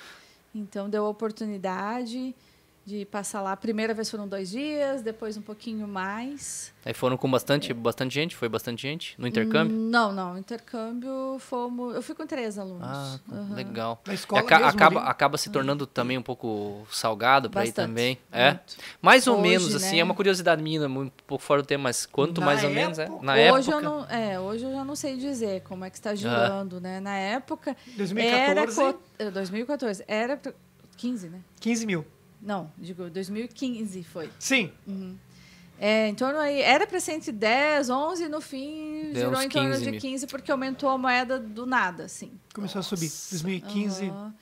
Então, deu oportunidade. oportunidade de passar lá. A primeira vez foram dois dias, depois um pouquinho mais. Aí foram com bastante, é. bastante gente? Foi bastante gente no intercâmbio? Hum, não, não. Intercâmbio fomos. Eu fui com três alunos. Ah, uhum. legal. Na é, escola Aca mesmo, acaba, acaba se hum. tornando também um pouco salgado para ir também. Muito. É. Mais ou Hoje, menos, né? assim, é uma curiosidade minha, né? um pouco fora do tema, mas quanto Na mais época? ou menos é? Na hoje época. Eu não, é, hoje eu já não sei dizer como é que está girando, né? Na época. 2014? Era, 2014. Era 15, né? 15 mil. Não, digo, 2015 foi. Sim. Uhum. É, em torno aí, era para 110, 11, no fim Deu girou em torno 15 de 15, mil. porque aumentou a moeda do nada, assim. Começou Nossa. a subir. 2015, uhum.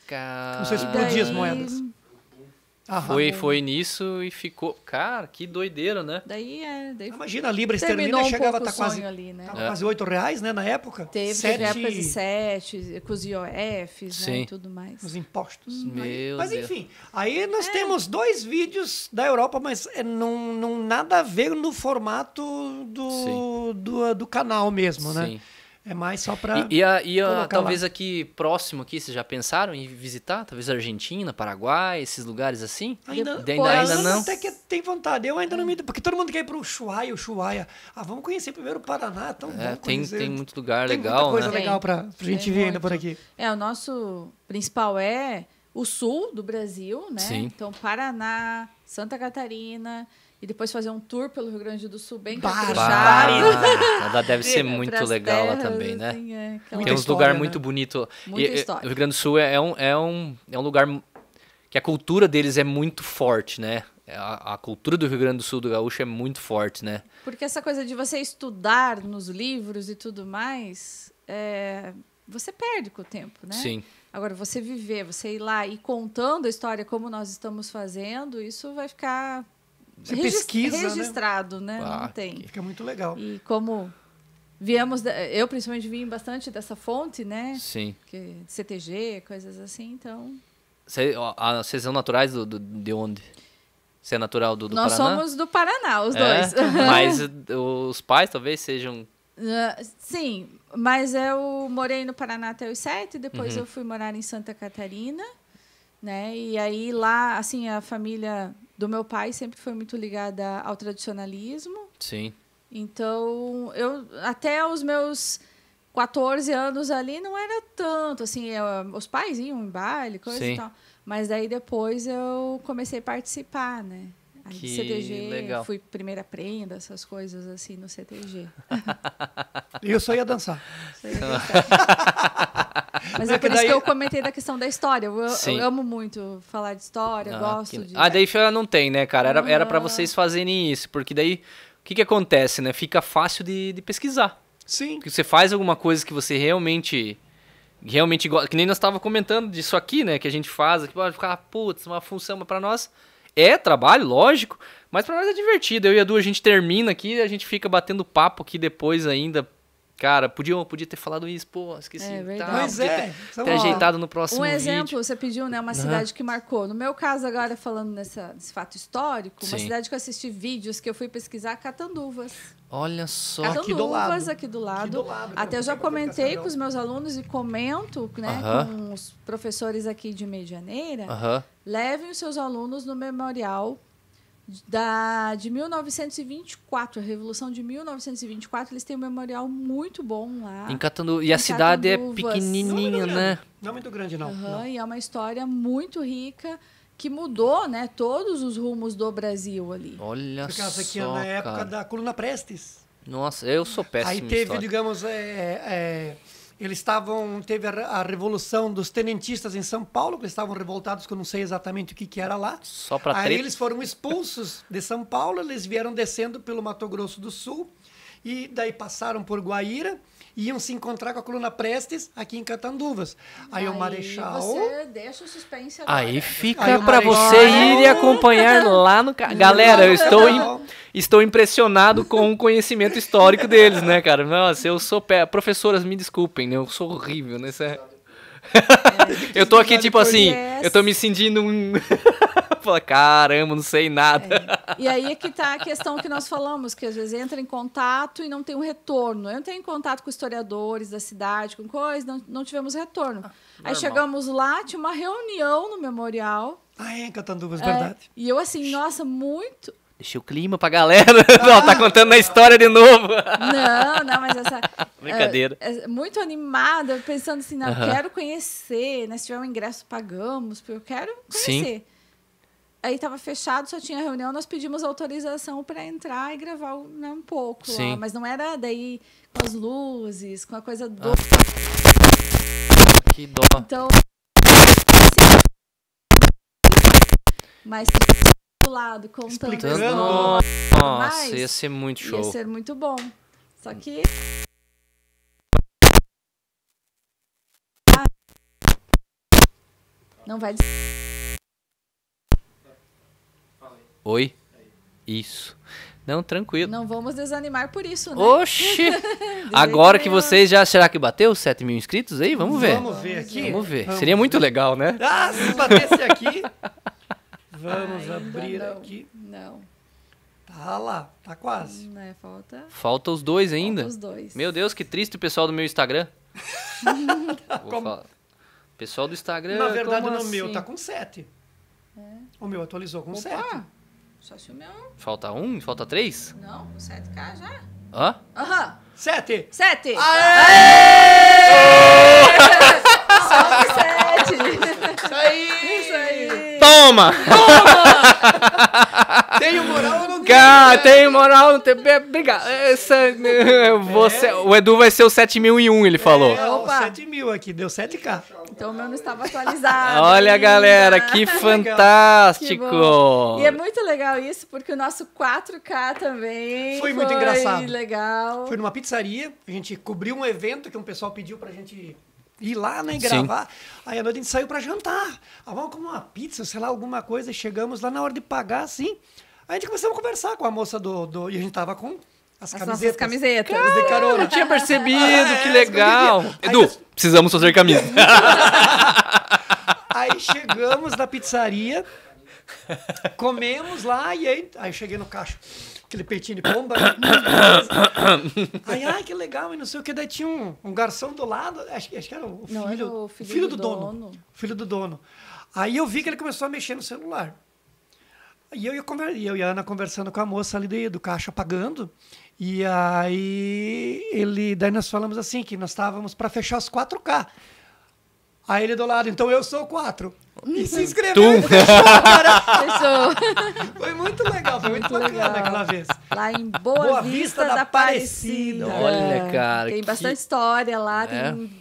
começou a explodir as moedas. Aham. Foi, foi nisso e ficou. Cara, que doideira, né? Daí é. Daí ah, Imagina, a Libra Terminou um chegava a estar tá quase, ali, né? tava É. quase 8 reais, né, na época. Teve Sete... de sete, com os IOFs, né, e tudo mais. os impostos. Uhum. Meu mas Deus. enfim, aí nós é. temos dois vídeos da Europa, mas é, não, não nada a ver no formato do, do, do canal mesmo, né? Sim. É mais só para. E, e, a, e a, talvez lá. aqui próximo aqui, vocês já pensaram em visitar? Talvez Argentina, Paraguai, esses lugares assim? Ainda, de, pô, ainda, ainda não. Até que tem vontade. Eu ainda não me. Porque todo mundo quer ir para o Ushuaia, Ushuaia. Ah, vamos conhecer primeiro o Paraná. É tão é, tem, tem muito lugar tem legal. Muita coisa né? legal para a gente tem ver muito. ainda por aqui. É, o nosso principal é o sul do Brasil, né? Sim. Então, Paraná, Santa Catarina e depois fazer um tour pelo Rio Grande do Sul bem caprichado. Ela deve ser muito legal terras, lá também, né? Assim, é, claro. Tem uns lugar né? muito bonito O Rio Grande do Sul é, é um, é, um, é um lugar que a cultura deles é muito forte, né? A, a, cultura do Rio Grande do Sul do gaúcho é muito forte, né? Porque essa coisa de você estudar nos livros e tudo mais, é, você perde com o tempo, né? Sim. Agora, você viver, você ir lá e contando a história como nós estamos fazendo, isso vai ficar você pesquisa, né? Registrado, né? né? Ah, Não tem. Fica muito legal. E como viemos, eu principalmente vim bastante dessa fonte, né? Sim. Que, CTG, coisas assim, então... Cê, ó, vocês são naturais do, do, de onde? Você é natural do, do Nós Paraná? Nós somos do Paraná, os é, dois. *laughs* *laughs* Mas os pais talvez sejam... Uh, sim, mas eu morei no Paraná até os sete, depois uhum. eu fui morar em Santa Catarina, né? E aí lá, assim, a família do meu pai sempre foi muito ligada ao tradicionalismo. Sim. Então, eu até os meus 14 anos ali não era tanto, assim, eu, os pais iam em baile, coisa Sim. e tal. Mas daí depois eu comecei a participar, né? que CTG, legal. fui primeira prenda, essas coisas assim no CTG. e *laughs* eu só ia dançar. *laughs* Mas é, por daí... isso que eu comentei da questão da história. Eu, eu amo muito falar de história, ah, gosto que... de... Ah, daí não tem, né, cara? Era, uhum. era para ah. vocês fazerem isso, porque daí o que, que acontece, né? Fica fácil de, de pesquisar. Sim. Porque você faz alguma coisa que você realmente realmente gosta. Que nem nós estávamos comentando disso aqui, né? Que a gente faz, que pode ficar, ah, putz, uma função para nós. É trabalho, lógico, mas pra nós é divertido. Eu e a Du, a gente termina aqui, a gente fica batendo papo aqui depois ainda. Cara, podia, podia ter falado isso, pô, esqueci. É tá, verdade. Tá, pois é. Ter, ter é ajeitado no próximo Um exemplo, vídeo. você pediu, né, uma cidade uhum. que marcou. No meu caso, agora falando nessa, nesse fato histórico, Sim. uma cidade que eu assisti vídeos, que eu fui pesquisar, Catanduvas. Olha só. Catando aqui do lado. aqui do lado. Aqui do lado Até eu já comentei com os meus alunos e comento né, uh -huh. com os professores aqui de Medianeira. Uh -huh. Levem os seus alunos no memorial da, de 1924, a Revolução de 1924. Eles têm um memorial muito bom lá. Em Catandu. E a cidade é pequenininha, não é né? Não é muito grande, não. Uh -huh, não. E é uma história muito rica que mudou, né, todos os rumos do Brasil ali. Olha só. Por causa é só, na época cara. da coluna Prestes. Nossa, eu sou péssimo. Aí teve, história. digamos, é, é, eles estavam, teve a, a, revolução dos tenentistas em São Paulo, que eles estavam revoltados, que eu não sei exatamente o que, que era lá. Só para Aí eles foram expulsos de São Paulo, eles vieram descendo pelo Mato Grosso do Sul e daí passaram por Guaíra iam se encontrar com a coluna Prestes aqui em Catanduvas. Aí, aí o Marechal. Você deixa o suspense agora. Aí fica para você ir e acompanhar *laughs* lá no. Galera, eu estou, estou impressionado com o conhecimento histórico deles, né, cara? Nossa, eu sou. Pé... Professoras, me desculpem, né? eu sou horrível, né? é... *laughs* eu tô aqui tipo assim, eu tô me sentindo um. *laughs* *laughs* Fala, caramba, não sei nada. É. E aí é que tá a questão que nós falamos, que às vezes entra em contato e não tem um retorno. Eu entrei em contato com historiadores da cidade, com coisas, não, não tivemos retorno. Ah, aí chegamos lá, tinha uma reunião no memorial. Ah, é, Catanduvas, é, verdade. E eu assim, nossa, muito... Deixa o clima pra galera. *laughs* Tá ah, não, tá contando a história de novo. Não, não, mas essa. *laughs* Brincadeira. É, é muito animada, pensando assim, não, quero conhecer, né? Se tiver um ingresso, pagamos, porque eu quero conhecer. Sim aí estava fechado, só tinha reunião, nós pedimos autorização para entrar e gravar né, um pouco Sim. Lá. Mas não era daí com as luzes, com a coisa do. Ah, que dó. Então. Assim, mas do lado, contando Explicando. as Nossa, ia ser muito show. Ia ser muito bom. Só que. Não vai dizer. Oi? Isso. Não, tranquilo. Não vamos desanimar por isso, né? Oxi! *laughs* *laughs* Agora que vocês já. Será que bateu os 7 mil inscritos aí? Vamos ver. Vamos ver aqui. Vamos ver. Vamos Seria muito legal, né? Ah, se batesse aqui. vamos abrir não. aqui. Não. Tá lá, tá quase. Não hum, é, falta. Falta os dois ainda. Falta os dois. Meu Deus, que triste o pessoal do meu Instagram. *laughs* Tá, como... Pessoal do Instagram. Na verdade, no assim? meu tá assim? com 7. É. O meu atualizou com Opa. 7. Só se o meu. Falta um? Falta três? Não, 7K já. Hã? Aham. Sete! Sete! Aê! Aê! Sete! Isso *laughs* aí! Isso aí! Toma! Toma! *laughs* Tenho moral ou não tenho? Cara, tenho moral ou não tenho? Obrigado. É, é, essa, você, é? o Edu vai ser o 7001, ele falou. É, opa. 7 mil aqui, deu 7K. Então o meu não estava atualizado. Olha, galera, que *laughs* fantástico. Que e é muito legal isso, porque o nosso 4K também foi, foi muito engraçado. legal. Foi numa pizzaria, a gente cobriu um evento que um pessoal pediu pra gente ir lá, né, gravar. Sim. Aí à noite a gente saiu para jantar. Ah, vamos comer uma pizza, sei lá, alguma coisa. Chegamos lá na hora de pagar, assim. Aí a gente começou a conversar com a moça do. do e a gente tava com as, as camisetas. camisetas. Cara, de carona. Não tinha percebido, ah, que é, *laughs* legal. Edu, Aí, precisamos fazer camisa. *laughs* aí chegamos na pizzaria, comemos lá e aí, aí cheguei no caixa, aquele peitinho de pomba. Né? Hum, aí, ai, que legal, e não sei o que. Daí tinha um, um garçom do lado, acho, acho que era o filho, não, era o filho, filho do, do dono, dono. Filho do dono. Aí eu vi que ele começou a mexer no celular. E eu, ia conver... eu e a Ana conversando com a moça ali do, caixa pagando. E aí ele. Daí nós falamos assim, que nós estávamos para fechar os 4K. Aí ele do lado, então eu sou 4. E se uhum. inscreveu. Fechou. Foi muito legal, foi muito, muito legal. aquela vez. Lá em Boa, Boa Vista, Vista, da Aparecida. Olha, cara. Tem que... bastante história lá, é. tem...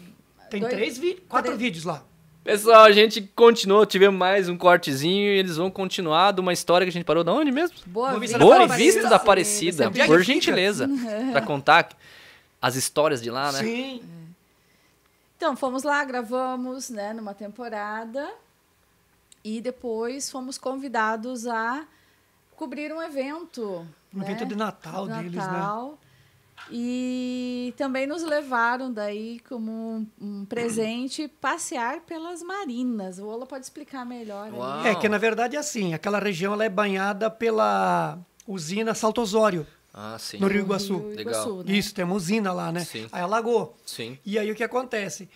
Tem Dois, três, quatro três... vídeos lá. Pessoal, a gente continuou, tivemos mais um cortezinho e eles vão continuar de uma história que a gente parou de onde mesmo? Boa, Boa Vista, Vista da Aparecida, Aparecida por gentileza, *laughs* para contar as histórias de lá, né? Sim. É. Então, fomos lá, gravamos, né, numa temporada e depois fomos convidados a cobrir um evento. Um né? evento de Natal, de Natal deles, né? E também nos levaram daí como um presente passear pelas marinas. O Ola pode explicar melhor. É que na verdade é assim, aquela região ela é banhada pela usina Salto Ah, sim. No Rio Iguaçu. Rio Iguaçu Legal. Né? Isso, tem uma usina lá, né? Sim. Aí alagou. Sim. E aí o que acontece?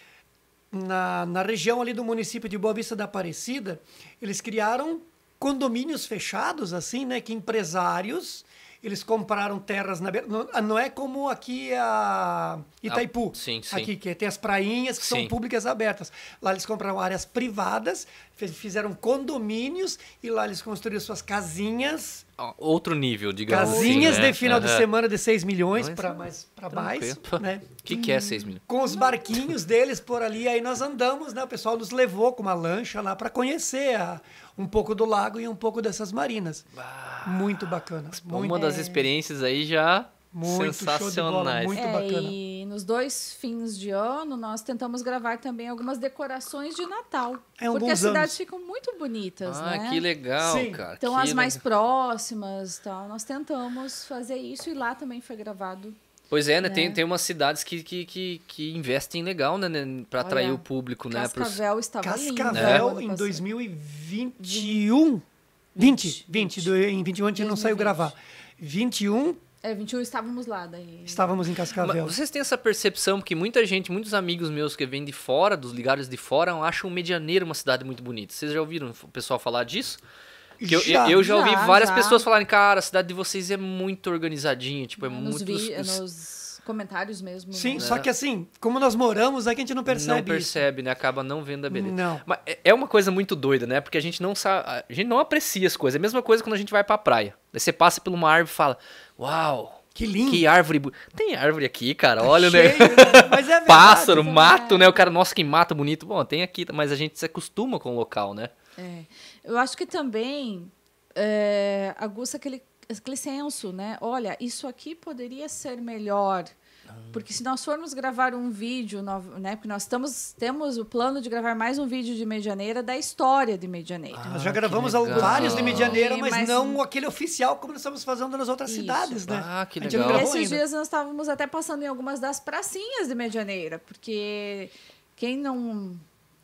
Na, na região ali do município de Boa Vista da Aparecida, eles criaram condomínios fechados, assim, né? Que empresários eles compraram terras na beira. Ah, não, é como aqui a Itaipu. Ah, sim, sim. Aqui, que tem as prainhas que sim. são públicas abertas. Lá eles compraram áreas privadas, fizeram condomínios e lá eles construíram suas casinhas outro nível, digamos Casinhas assim, Casinhas né? de final uhum. de semana de 6 milhões para mais para baixo, *laughs* né? O que, que é 6 milhões? Com os barquinhos deles por ali, aí nós andamos, né? O pessoal nos levou com uma lancha lá para conhecer a, um pouco do lago e um pouco dessas marinas. Bah. Muito bacana. Muito. Uma das é. experiências aí já muito Sensacionais. Bola, muito é, bacana. E nos dois fins de ano, nós tentamos gravar também algumas decorações de Natal. É, porque as cidades anos. ficam muito bonitas, ah, né? que legal, Sim. cara. Então, as legal. mais próximas tal. Nós tentamos fazer isso e lá também foi gravado Pois é, né? né? Tem, tem umas cidades que, que, que, que investem legal, né? né pra Olha, atrair o público, né, Cascavel né? Cascavel estava Cascavel lindo, né? em 2021? 20, 20, 20, 20. em 21 a gente não saiu gravar. 21 é, 21 estávamos lá daí. Estávamos em Cascavel. Mas vocês têm essa percepção porque muita gente, muitos amigos meus que vêm de fora, dos ligados de fora, acham Medianeira uma cidade muito bonita. Vocês já ouviram o pessoal falar disso? Que já, eu, eu já, já ouvi várias já. pessoas falarem, cara, a cidade de vocês é muito organizadinha, tipo, é nos muito. Vi, os... Nos comentários mesmo. Sim, né? só que assim, como nós moramos é que a gente não percebe. Não percebe, isso. né? Acaba não vendo a beleza. Não. Mas é, é uma coisa muito doida, né? Porque a gente não sabe, a gente não aprecia as coisas. É a mesma coisa quando a gente vai pra praia. você passa por uma árvore e fala: "Uau, que lindo. Que árvore. Tem árvore aqui, cara. Tá olha, né? cheio, né? Mas é *laughs* verdade, Pássaro, é mato, né? O cara, nossa, que mato bonito. Bom, tem aqui, mas a gente se acostuma com o local, né? É. Eu acho que também é, aguça aquele senso, né? Olha, isso aqui poderia ser melhor. Porque se nós formos gravar um vídeo, né? Porque nós estamos, temos o plano de gravar mais um vídeo de Medianeira da história de Medianeira. Ah, ah já gravamos vários de Medianeira, é, mas, mas, não aquele oficial como nós estamos fazendo nas outras isso. cidades, né? Ah, que legal. E esses dias nós estávamos até passando em algumas das pracinhas de Medianeira, porque quem não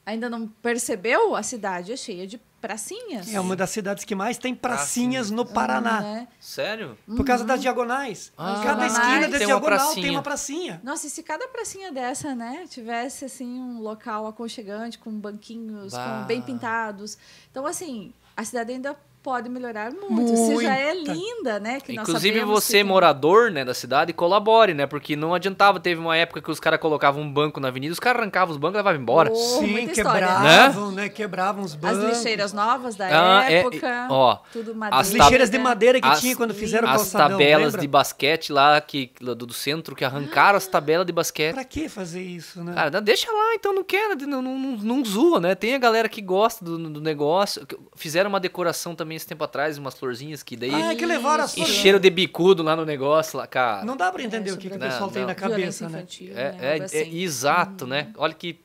ainda não percebeu, a cidade é cheia de pracinhas. É uma das cidades que mais tem pracinhas no Paraná. Uhum, Sério? Por causa uhum. das diagonais. Ah, cada esquina desse diagonal tem uma pracinha. Nossa, e se cada pracinha dessa, né, tivesse assim um local aconchegante com banquinhos, com bem pintados. Então assim, a cidade ainda pode melhorar muito. Muita. Se já é linda, né? Que Inclusive você, que... morador né, da cidade, colabore, né? Porque não adiantava. Teve uma época que os caras colocavam um banco na avenida, os caras arrancavam os bancos e levavam embora. Oh, Sim, quebravam, né? né? Quebravam os bancos. As lixeiras novas da ah, é, época. É, é, ó, tudo madeira. As lixeiras de madeira que as, tinha quando fizeram o calçadão, As tabelas lembra? de basquete lá que, do, do centro que arrancaram ah, as tabelas de basquete. Pra que fazer isso, né? Cara, deixa lá, então não quer, não, não, não, não zoa, né? Tem a galera que gosta do, do negócio. Fizeram uma decoração também também esse tempo atrás, umas florzinhas que daí. Ah, é que levaram as flores. E cheiro de bicudo lá no negócio, lá, cara. Não dá pra entender é, o que, que o pessoal não, tem não. na cabeça, né? Infantil, é, né? É, é assim. é, exato, né? Uhum. Olha que.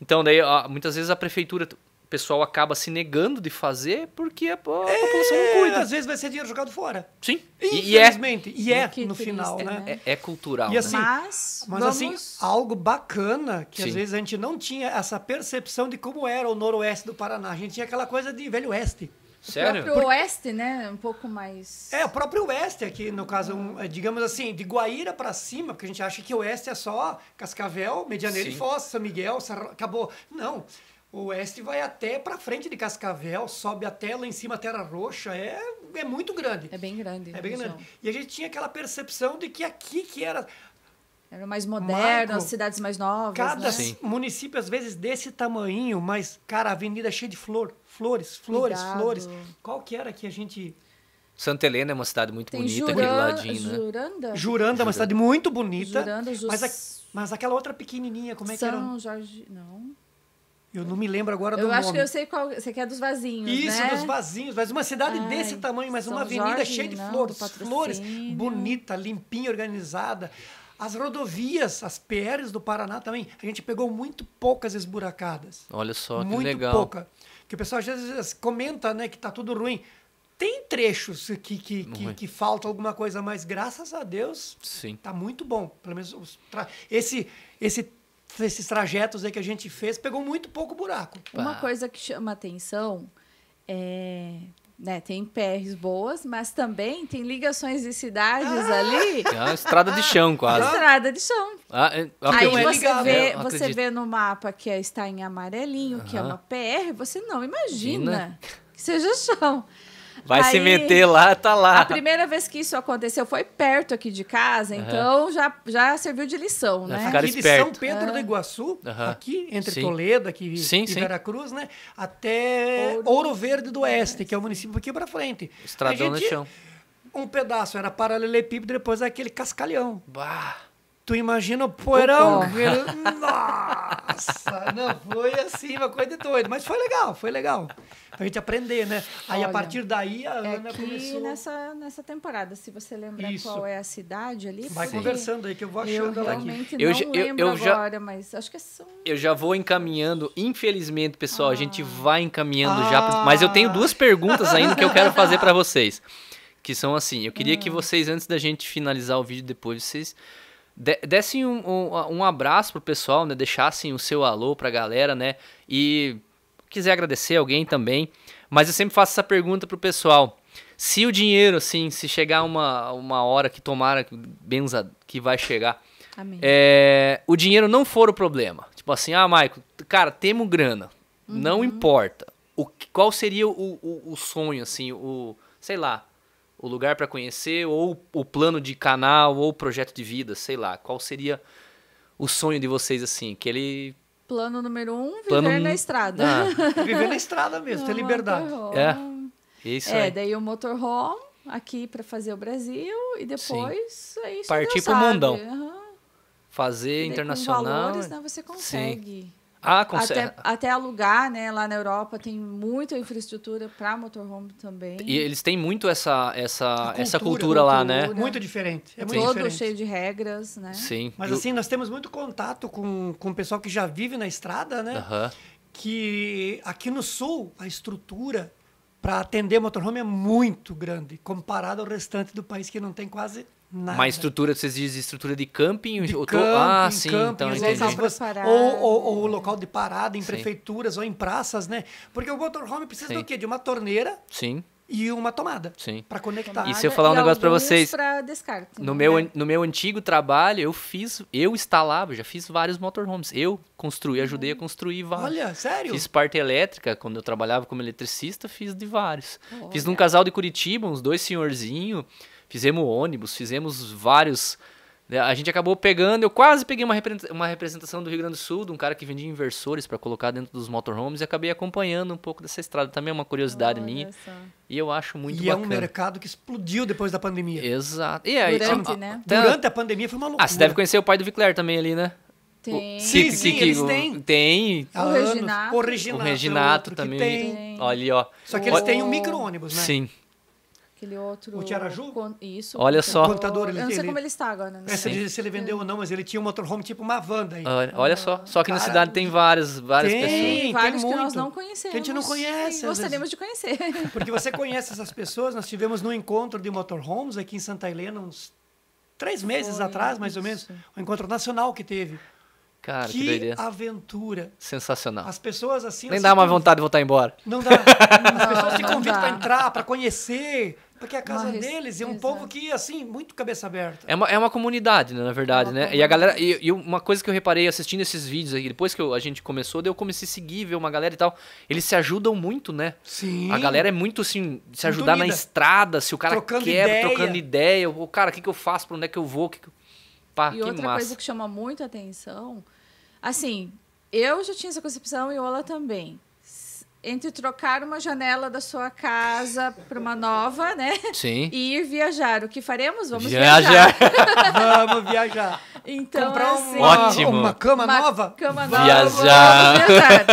Então, daí, ó, muitas vezes a prefeitura o pessoal acaba se negando de fazer porque a, é, população é, não cuida. Às vezes vai ser dinheiro jogado fora. Sim. Infelizmente. E é, e é no triste, final, né? né? É, é, cultural. E né? assim, né? Mas, mas assim, vamos... assim, algo bacana que Sim. às vezes a gente não tinha essa percepção de como era o noroeste do Paraná. A gente tinha aquela coisa de velho oeste. Sério? O próprio Por... oeste, né? Um pouco mais. É, o próprio oeste aqui, no caso, um, é, digamos assim, de Guaíra para cima, porque a gente acha que o oeste é só Cascavel, Medianeira Sim. e Foz, São Miguel, acabou. Não. O oeste vai até para frente de Cascavel, sobe até lá em cima Terra Roxa, é, é muito grande. É bem grande. É bem visão. grande. E a gente tinha aquela percepção de que aqui que era eram mais modernas, cidades mais novas. Cada né? município, às vezes, desse tamanho, mas, cara, a avenida é cheia de flor, flores, flores, Cuidado. flores. Qual que era que a gente. Santa Helena é uma cidade muito Tem bonita, Juran... aquele ladinho, né? Juranda? Juranda é uma cidade muito bonita. Juranda, Jus... mas, a... mas aquela outra pequenininha, como é São que era? São Jorge. Não. Eu não me lembro agora eu do nome. Eu acho que eu sei qual. Você quer dos vazinhos. Isso, né? dos vazinhos. Mas uma cidade Ai, desse tamanho, mas São uma avenida Jorge, cheia de não, flores. Flores, bonita, limpinha, organizada. As rodovias, as PRs do Paraná também, a gente pegou muito poucas esburacadas. Olha só, muito que legal. Muito pouca. Que o pessoal às vezes comenta, né, que tá tudo ruim. Tem trechos que, que, que, é. que, falta alguma coisa, mas graças a Deus Sim. tá muito bom. Pelo menos tra... esse, esse, esses trajetos aí que a gente fez pegou muito pouco buraco. Uma coisa que chama atenção é né, tem PRs boas, mas também tem ligações de cidades ah, ali. É uma estrada de chão, *laughs* quase. Estrada de chão. Ah, é, Aí você, ligado, vê, você vê no mapa que é, está em amarelinho, uh -huh. que é uma PR, você não imagina que seja chão. Vai Aí, se meter lá, tá lá. A primeira vez que isso aconteceu foi perto aqui de casa, uhum. então já, já serviu de lição, né? Ficar aqui de São Pedro do Iguaçu, uhum. aqui entre sim. Toledo aqui sim, e sim. Veracruz, né? Até Ouro, Ouro Verde do Oeste, que é o município aqui para frente. Estradão gente, no chão. Um pedaço era paralelepípedo, depois aquele cascalhão. Bah. Tu imagina o poeirão. Nossa, não foi assim, uma coisa doida. Mas foi legal, foi legal. Pra gente aprender, né? Aí a partir daí a é Ana começou. nessa, nessa temporada, se você lembrar Isso. qual é a cidade ali. Vai conversando aí que eu vou achando eu ela aqui. Eu, não eu, eu já, mas acho que é só... Eu já vou encaminhando, infelizmente, pessoal, ah. a gente vai encaminhando ah. já. Mas eu tenho duas perguntas ainda que eu quero fazer para *laughs* vocês. Que são assim, eu queria que ah. vocês, antes da gente finalizar o vídeo depois, vocês dessem um, um, um, abraço pro pessoal, né? Deixassem o seu alô pra galera, né? E quiser agradecer alguém também. Mas eu sempre faço essa pergunta pro pessoal. Se o dinheiro, assim, se chegar uma, uma hora que tomara, benza, que vai chegar. É, o dinheiro não for o problema. Tipo assim, ah, Maico, cara, temos grana. Uhum. Não importa. O, qual seria o, o, o sonho, assim, o. Sei lá, o lugar para conhecer, ou o plano de canal, ou projeto de vida, sei lá. Qual seria o sonho de vocês, assim? Que ele. Plano número um, viver Plano... na estrada. Ah, *laughs* viver na estrada mesmo, ter é, liberdade. É, é. Isso é, aí. daí o motorhome aqui para fazer o Brasil e depois Sim. é isso. Partir para o mundão. Uhum. Fazer internacional. Com valores, né, você consegue. Sim. Ah, com Até, até, alugar, né? Lá na Europa tem muita infraestrutura para motorhome também. E eles têm muito essa essa cultura, essa cultura, cultura lá, né? Muito diferente. É muito Todo diferente. cheio de regras, né? Sim. Mas assim, nós temos muito contato com, com o pessoal que já vive na estrada, né? Que aqui no sul a estrutura para atender motorhome é muito grande comparado ao restante do país que não tem quase Nada. Mas estrutura, vocês dizem estrutura de camping? De ou ah, camping, Ah, sim, camping, então Ou, ou, ou, local de parada em sim. prefeituras ou em praças, né? Porque o motorhome precisa sim. do quê? De uma torneira. Sim. E uma tomada. Sim. Para conectar. E se eu falar um negócio para vocês. Pra descarte, no, né? meu, no meu antigo trabalho, eu fiz, eu instalava, já fiz vários motorhomes. Eu construí, ajudei a hum. construir vários. Olha, sério? Fiz parte elétrica, quando eu trabalhava como eletricista, fiz de vários. Olha. Fiz num casal de Curitiba, uns dois senhorzinhos fizemos ônibus, fizemos vários. Né? A gente acabou pegando, eu quase peguei uma, uma representação do Rio Grande do Sul, de um cara que vendia inversores para colocar dentro dos motorhomes e acabei acompanhando um pouco dessa estrada. Também é uma curiosidade Olha minha. Só. E eu acho muito e bacana. E é um mercado que explodiu depois da pandemia. Exato. E aí, durante, a, né? durante a pandemia foi uma loucura. Ah, você deve conhecer o pai do Vicler também ali, né? Tem. Sim, que, sim, que, eles têm. Tem. O Reginato. O Reginato, é o Reginato também. Tem. Olha ali, ó. Só que eles o... têm um micro-ônibus, né? Sim. Aquele outro. O Tiaraju? Isso. Olha só. O contador, ele, eu não sei ele... como ele está agora. Né? Essa é, diz se ele vendeu é. ou não, mas ele tinha um motorhome tipo uma van aí. Olha, olha só. Ah, só que Cara, na cidade tem várias, várias tem, pessoas. Tem, vários tem que nós não conhecemos. Que a gente não conhece. Gostaríamos de conhecer. *laughs* Porque você conhece essas pessoas. Nós tivemos no encontro de motorhomes aqui em Santa Helena uns três meses Foi, atrás, mais ou menos. Um encontro nacional que teve. Cara, que, que aventura. Sensacional. As pessoas assim. Nem dá uma vontade de voltar embora. Não dá. As pessoas não, se convidam para entrar, para conhecer. Porque a casa Mas, deles é um exato. povo que, assim, muito cabeça aberta. É uma, é uma comunidade, né, na verdade, é né? Comunidade. E a galera. E, e, uma coisa que eu reparei assistindo esses vídeos aí, depois que eu, a gente começou, eu comecei a seguir, ver uma galera e tal. Eles se ajudam muito, né? Sim. A galera é muito assim, se ajudar na estrada, se o cara trocando quebra, ideia. trocando ideia. O cara, o que, que eu faço? Pra onde é que eu vou? Que que... Pá, e outra massa. coisa que chama muito atenção, assim, eu já tinha essa concepção e o Ola também entre trocar uma janela da sua casa para uma nova, né? Sim. E ir viajar. O que faremos? Vamos viajar. viajar. *laughs* Vamos viajar. Então, Comprar assim, ótimo. uma cama uma nova? Cama nova. Viajar. viajar.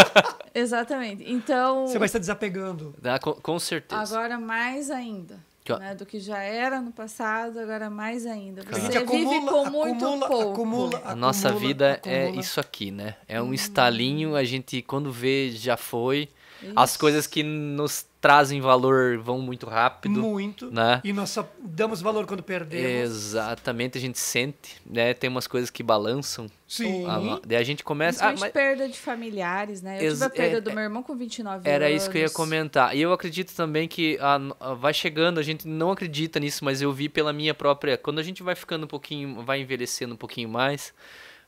*laughs* Exatamente. Então. Você vai estar desapegando. Dá, ah, com, com certeza. Agora mais ainda. Né, do que já era no passado, agora mais ainda. Você a gente acumula, vive com muito acumula, pouco. Acumula, a nossa acumula, vida é isso aqui, né? É um uhum. estalinho, a gente quando vê já foi, isso. As coisas que nos trazem valor vão muito rápido. Muito. Né? E nós só damos valor quando perdemos. Exatamente, a gente sente, né? Tem umas coisas que balançam. Sim. A, daí a gente começa. Ah, mas... perda de familiares, né? Eu Ex tive a perda é, do meu irmão com 29 era anos. Era isso que eu ia comentar. E eu acredito também que a, a, vai chegando, a gente não acredita nisso, mas eu vi pela minha própria. Quando a gente vai ficando um pouquinho, vai envelhecendo um pouquinho mais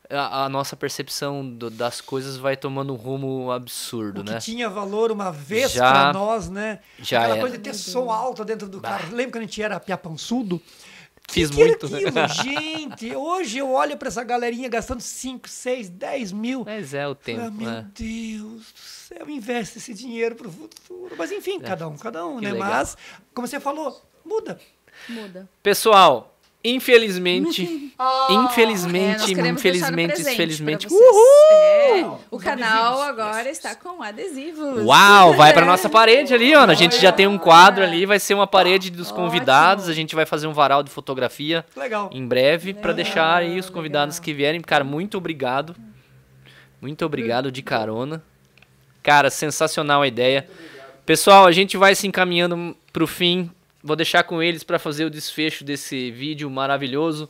a, a nossa percepção do, das coisas vai tomando um rumo absurdo, o né? Que tinha valor uma vez já, pra nós, né? Já Aquela era. coisa de ter som alto dentro do bah. carro. Lembra quando a gente era piapançudo? Fiz que muito. Que né? *laughs* Gente, hoje eu olho para essa galerinha gastando 5, 6, 10 mil. Mas é o tempo, ah, né? meu né? Deus do céu, investe esse dinheiro para o futuro. Mas enfim, é. cada um, cada um, que né? Legal. Mas, como você falou, muda. Muda. Pessoal, Infelizmente, *laughs* oh, infelizmente, é, infelizmente, infelizmente. É, o canal agora está com adesivos. Uau, vai para *laughs* nossa parede ali, Ana. A gente já tem um quadro ali, vai ser uma parede dos convidados. Ótimo. A gente vai fazer um varal de fotografia legal. em breve para deixar aí os convidados legal. que vierem. Cara, muito obrigado. Muito obrigado de carona. Cara, sensacional a ideia. Pessoal, a gente vai se encaminhando para o fim. Vou deixar com eles para fazer o desfecho desse vídeo maravilhoso.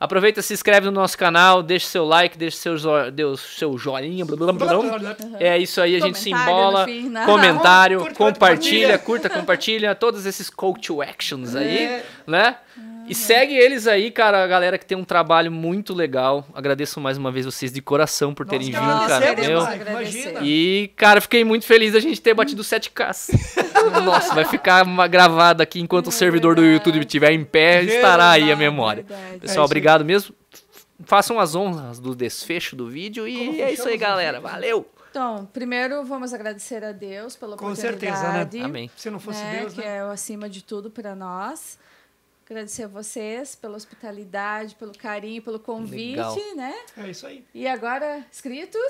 Aproveita, se inscreve no nosso canal, deixa seu like, deixa seu, jo Deus, seu joinha. Blá, blá, blá, É isso aí, a gente se embola. Né? comentário, compartilha, curta, compartilha. Todos esses call to actions aí, é. né? E segue eles aí, cara, a galera que tem um trabalho muito legal. Agradeço mais uma vez vocês de coração por terem Nossa, vindo, cara. Meu. Imagina. E, cara, fiquei muito feliz da gente ter batido 7K. *laughs* Nossa, vai ficar gravado aqui enquanto é o servidor verdade. do YouTube estiver em pé, estará aí a memória. Verdade. Pessoal, é obrigado mesmo. Façam as honras do desfecho do vídeo e Como é isso aí, galera. Valeu! Então, primeiro vamos agradecer a Deus pela oportunidade. Com certeza, né? Amém. Se não fosse né, Deus, né? Que é acima de tudo para nós. Agradecer a vocês pela hospitalidade, pelo carinho, pelo convite, Legal. né? É isso aí. E agora, inscritos?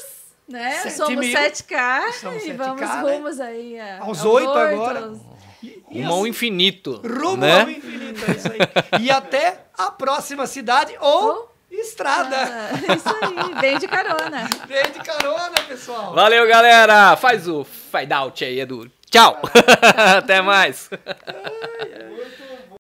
né? 7 Somos mil. 7K Somos e 7K, vamos né? rumos né? aí a, aos 8 agora. Aos... Rumo ao infinito. Rumo né? ao infinito, é isso aí. e até a próxima cidade ou oh, estrada. Ah, isso aí, vem de carona. vem de carona, pessoal. Valeu, galera. Faz o fade out aí, Edu. Tchau. *laughs* até mais. Ai, é.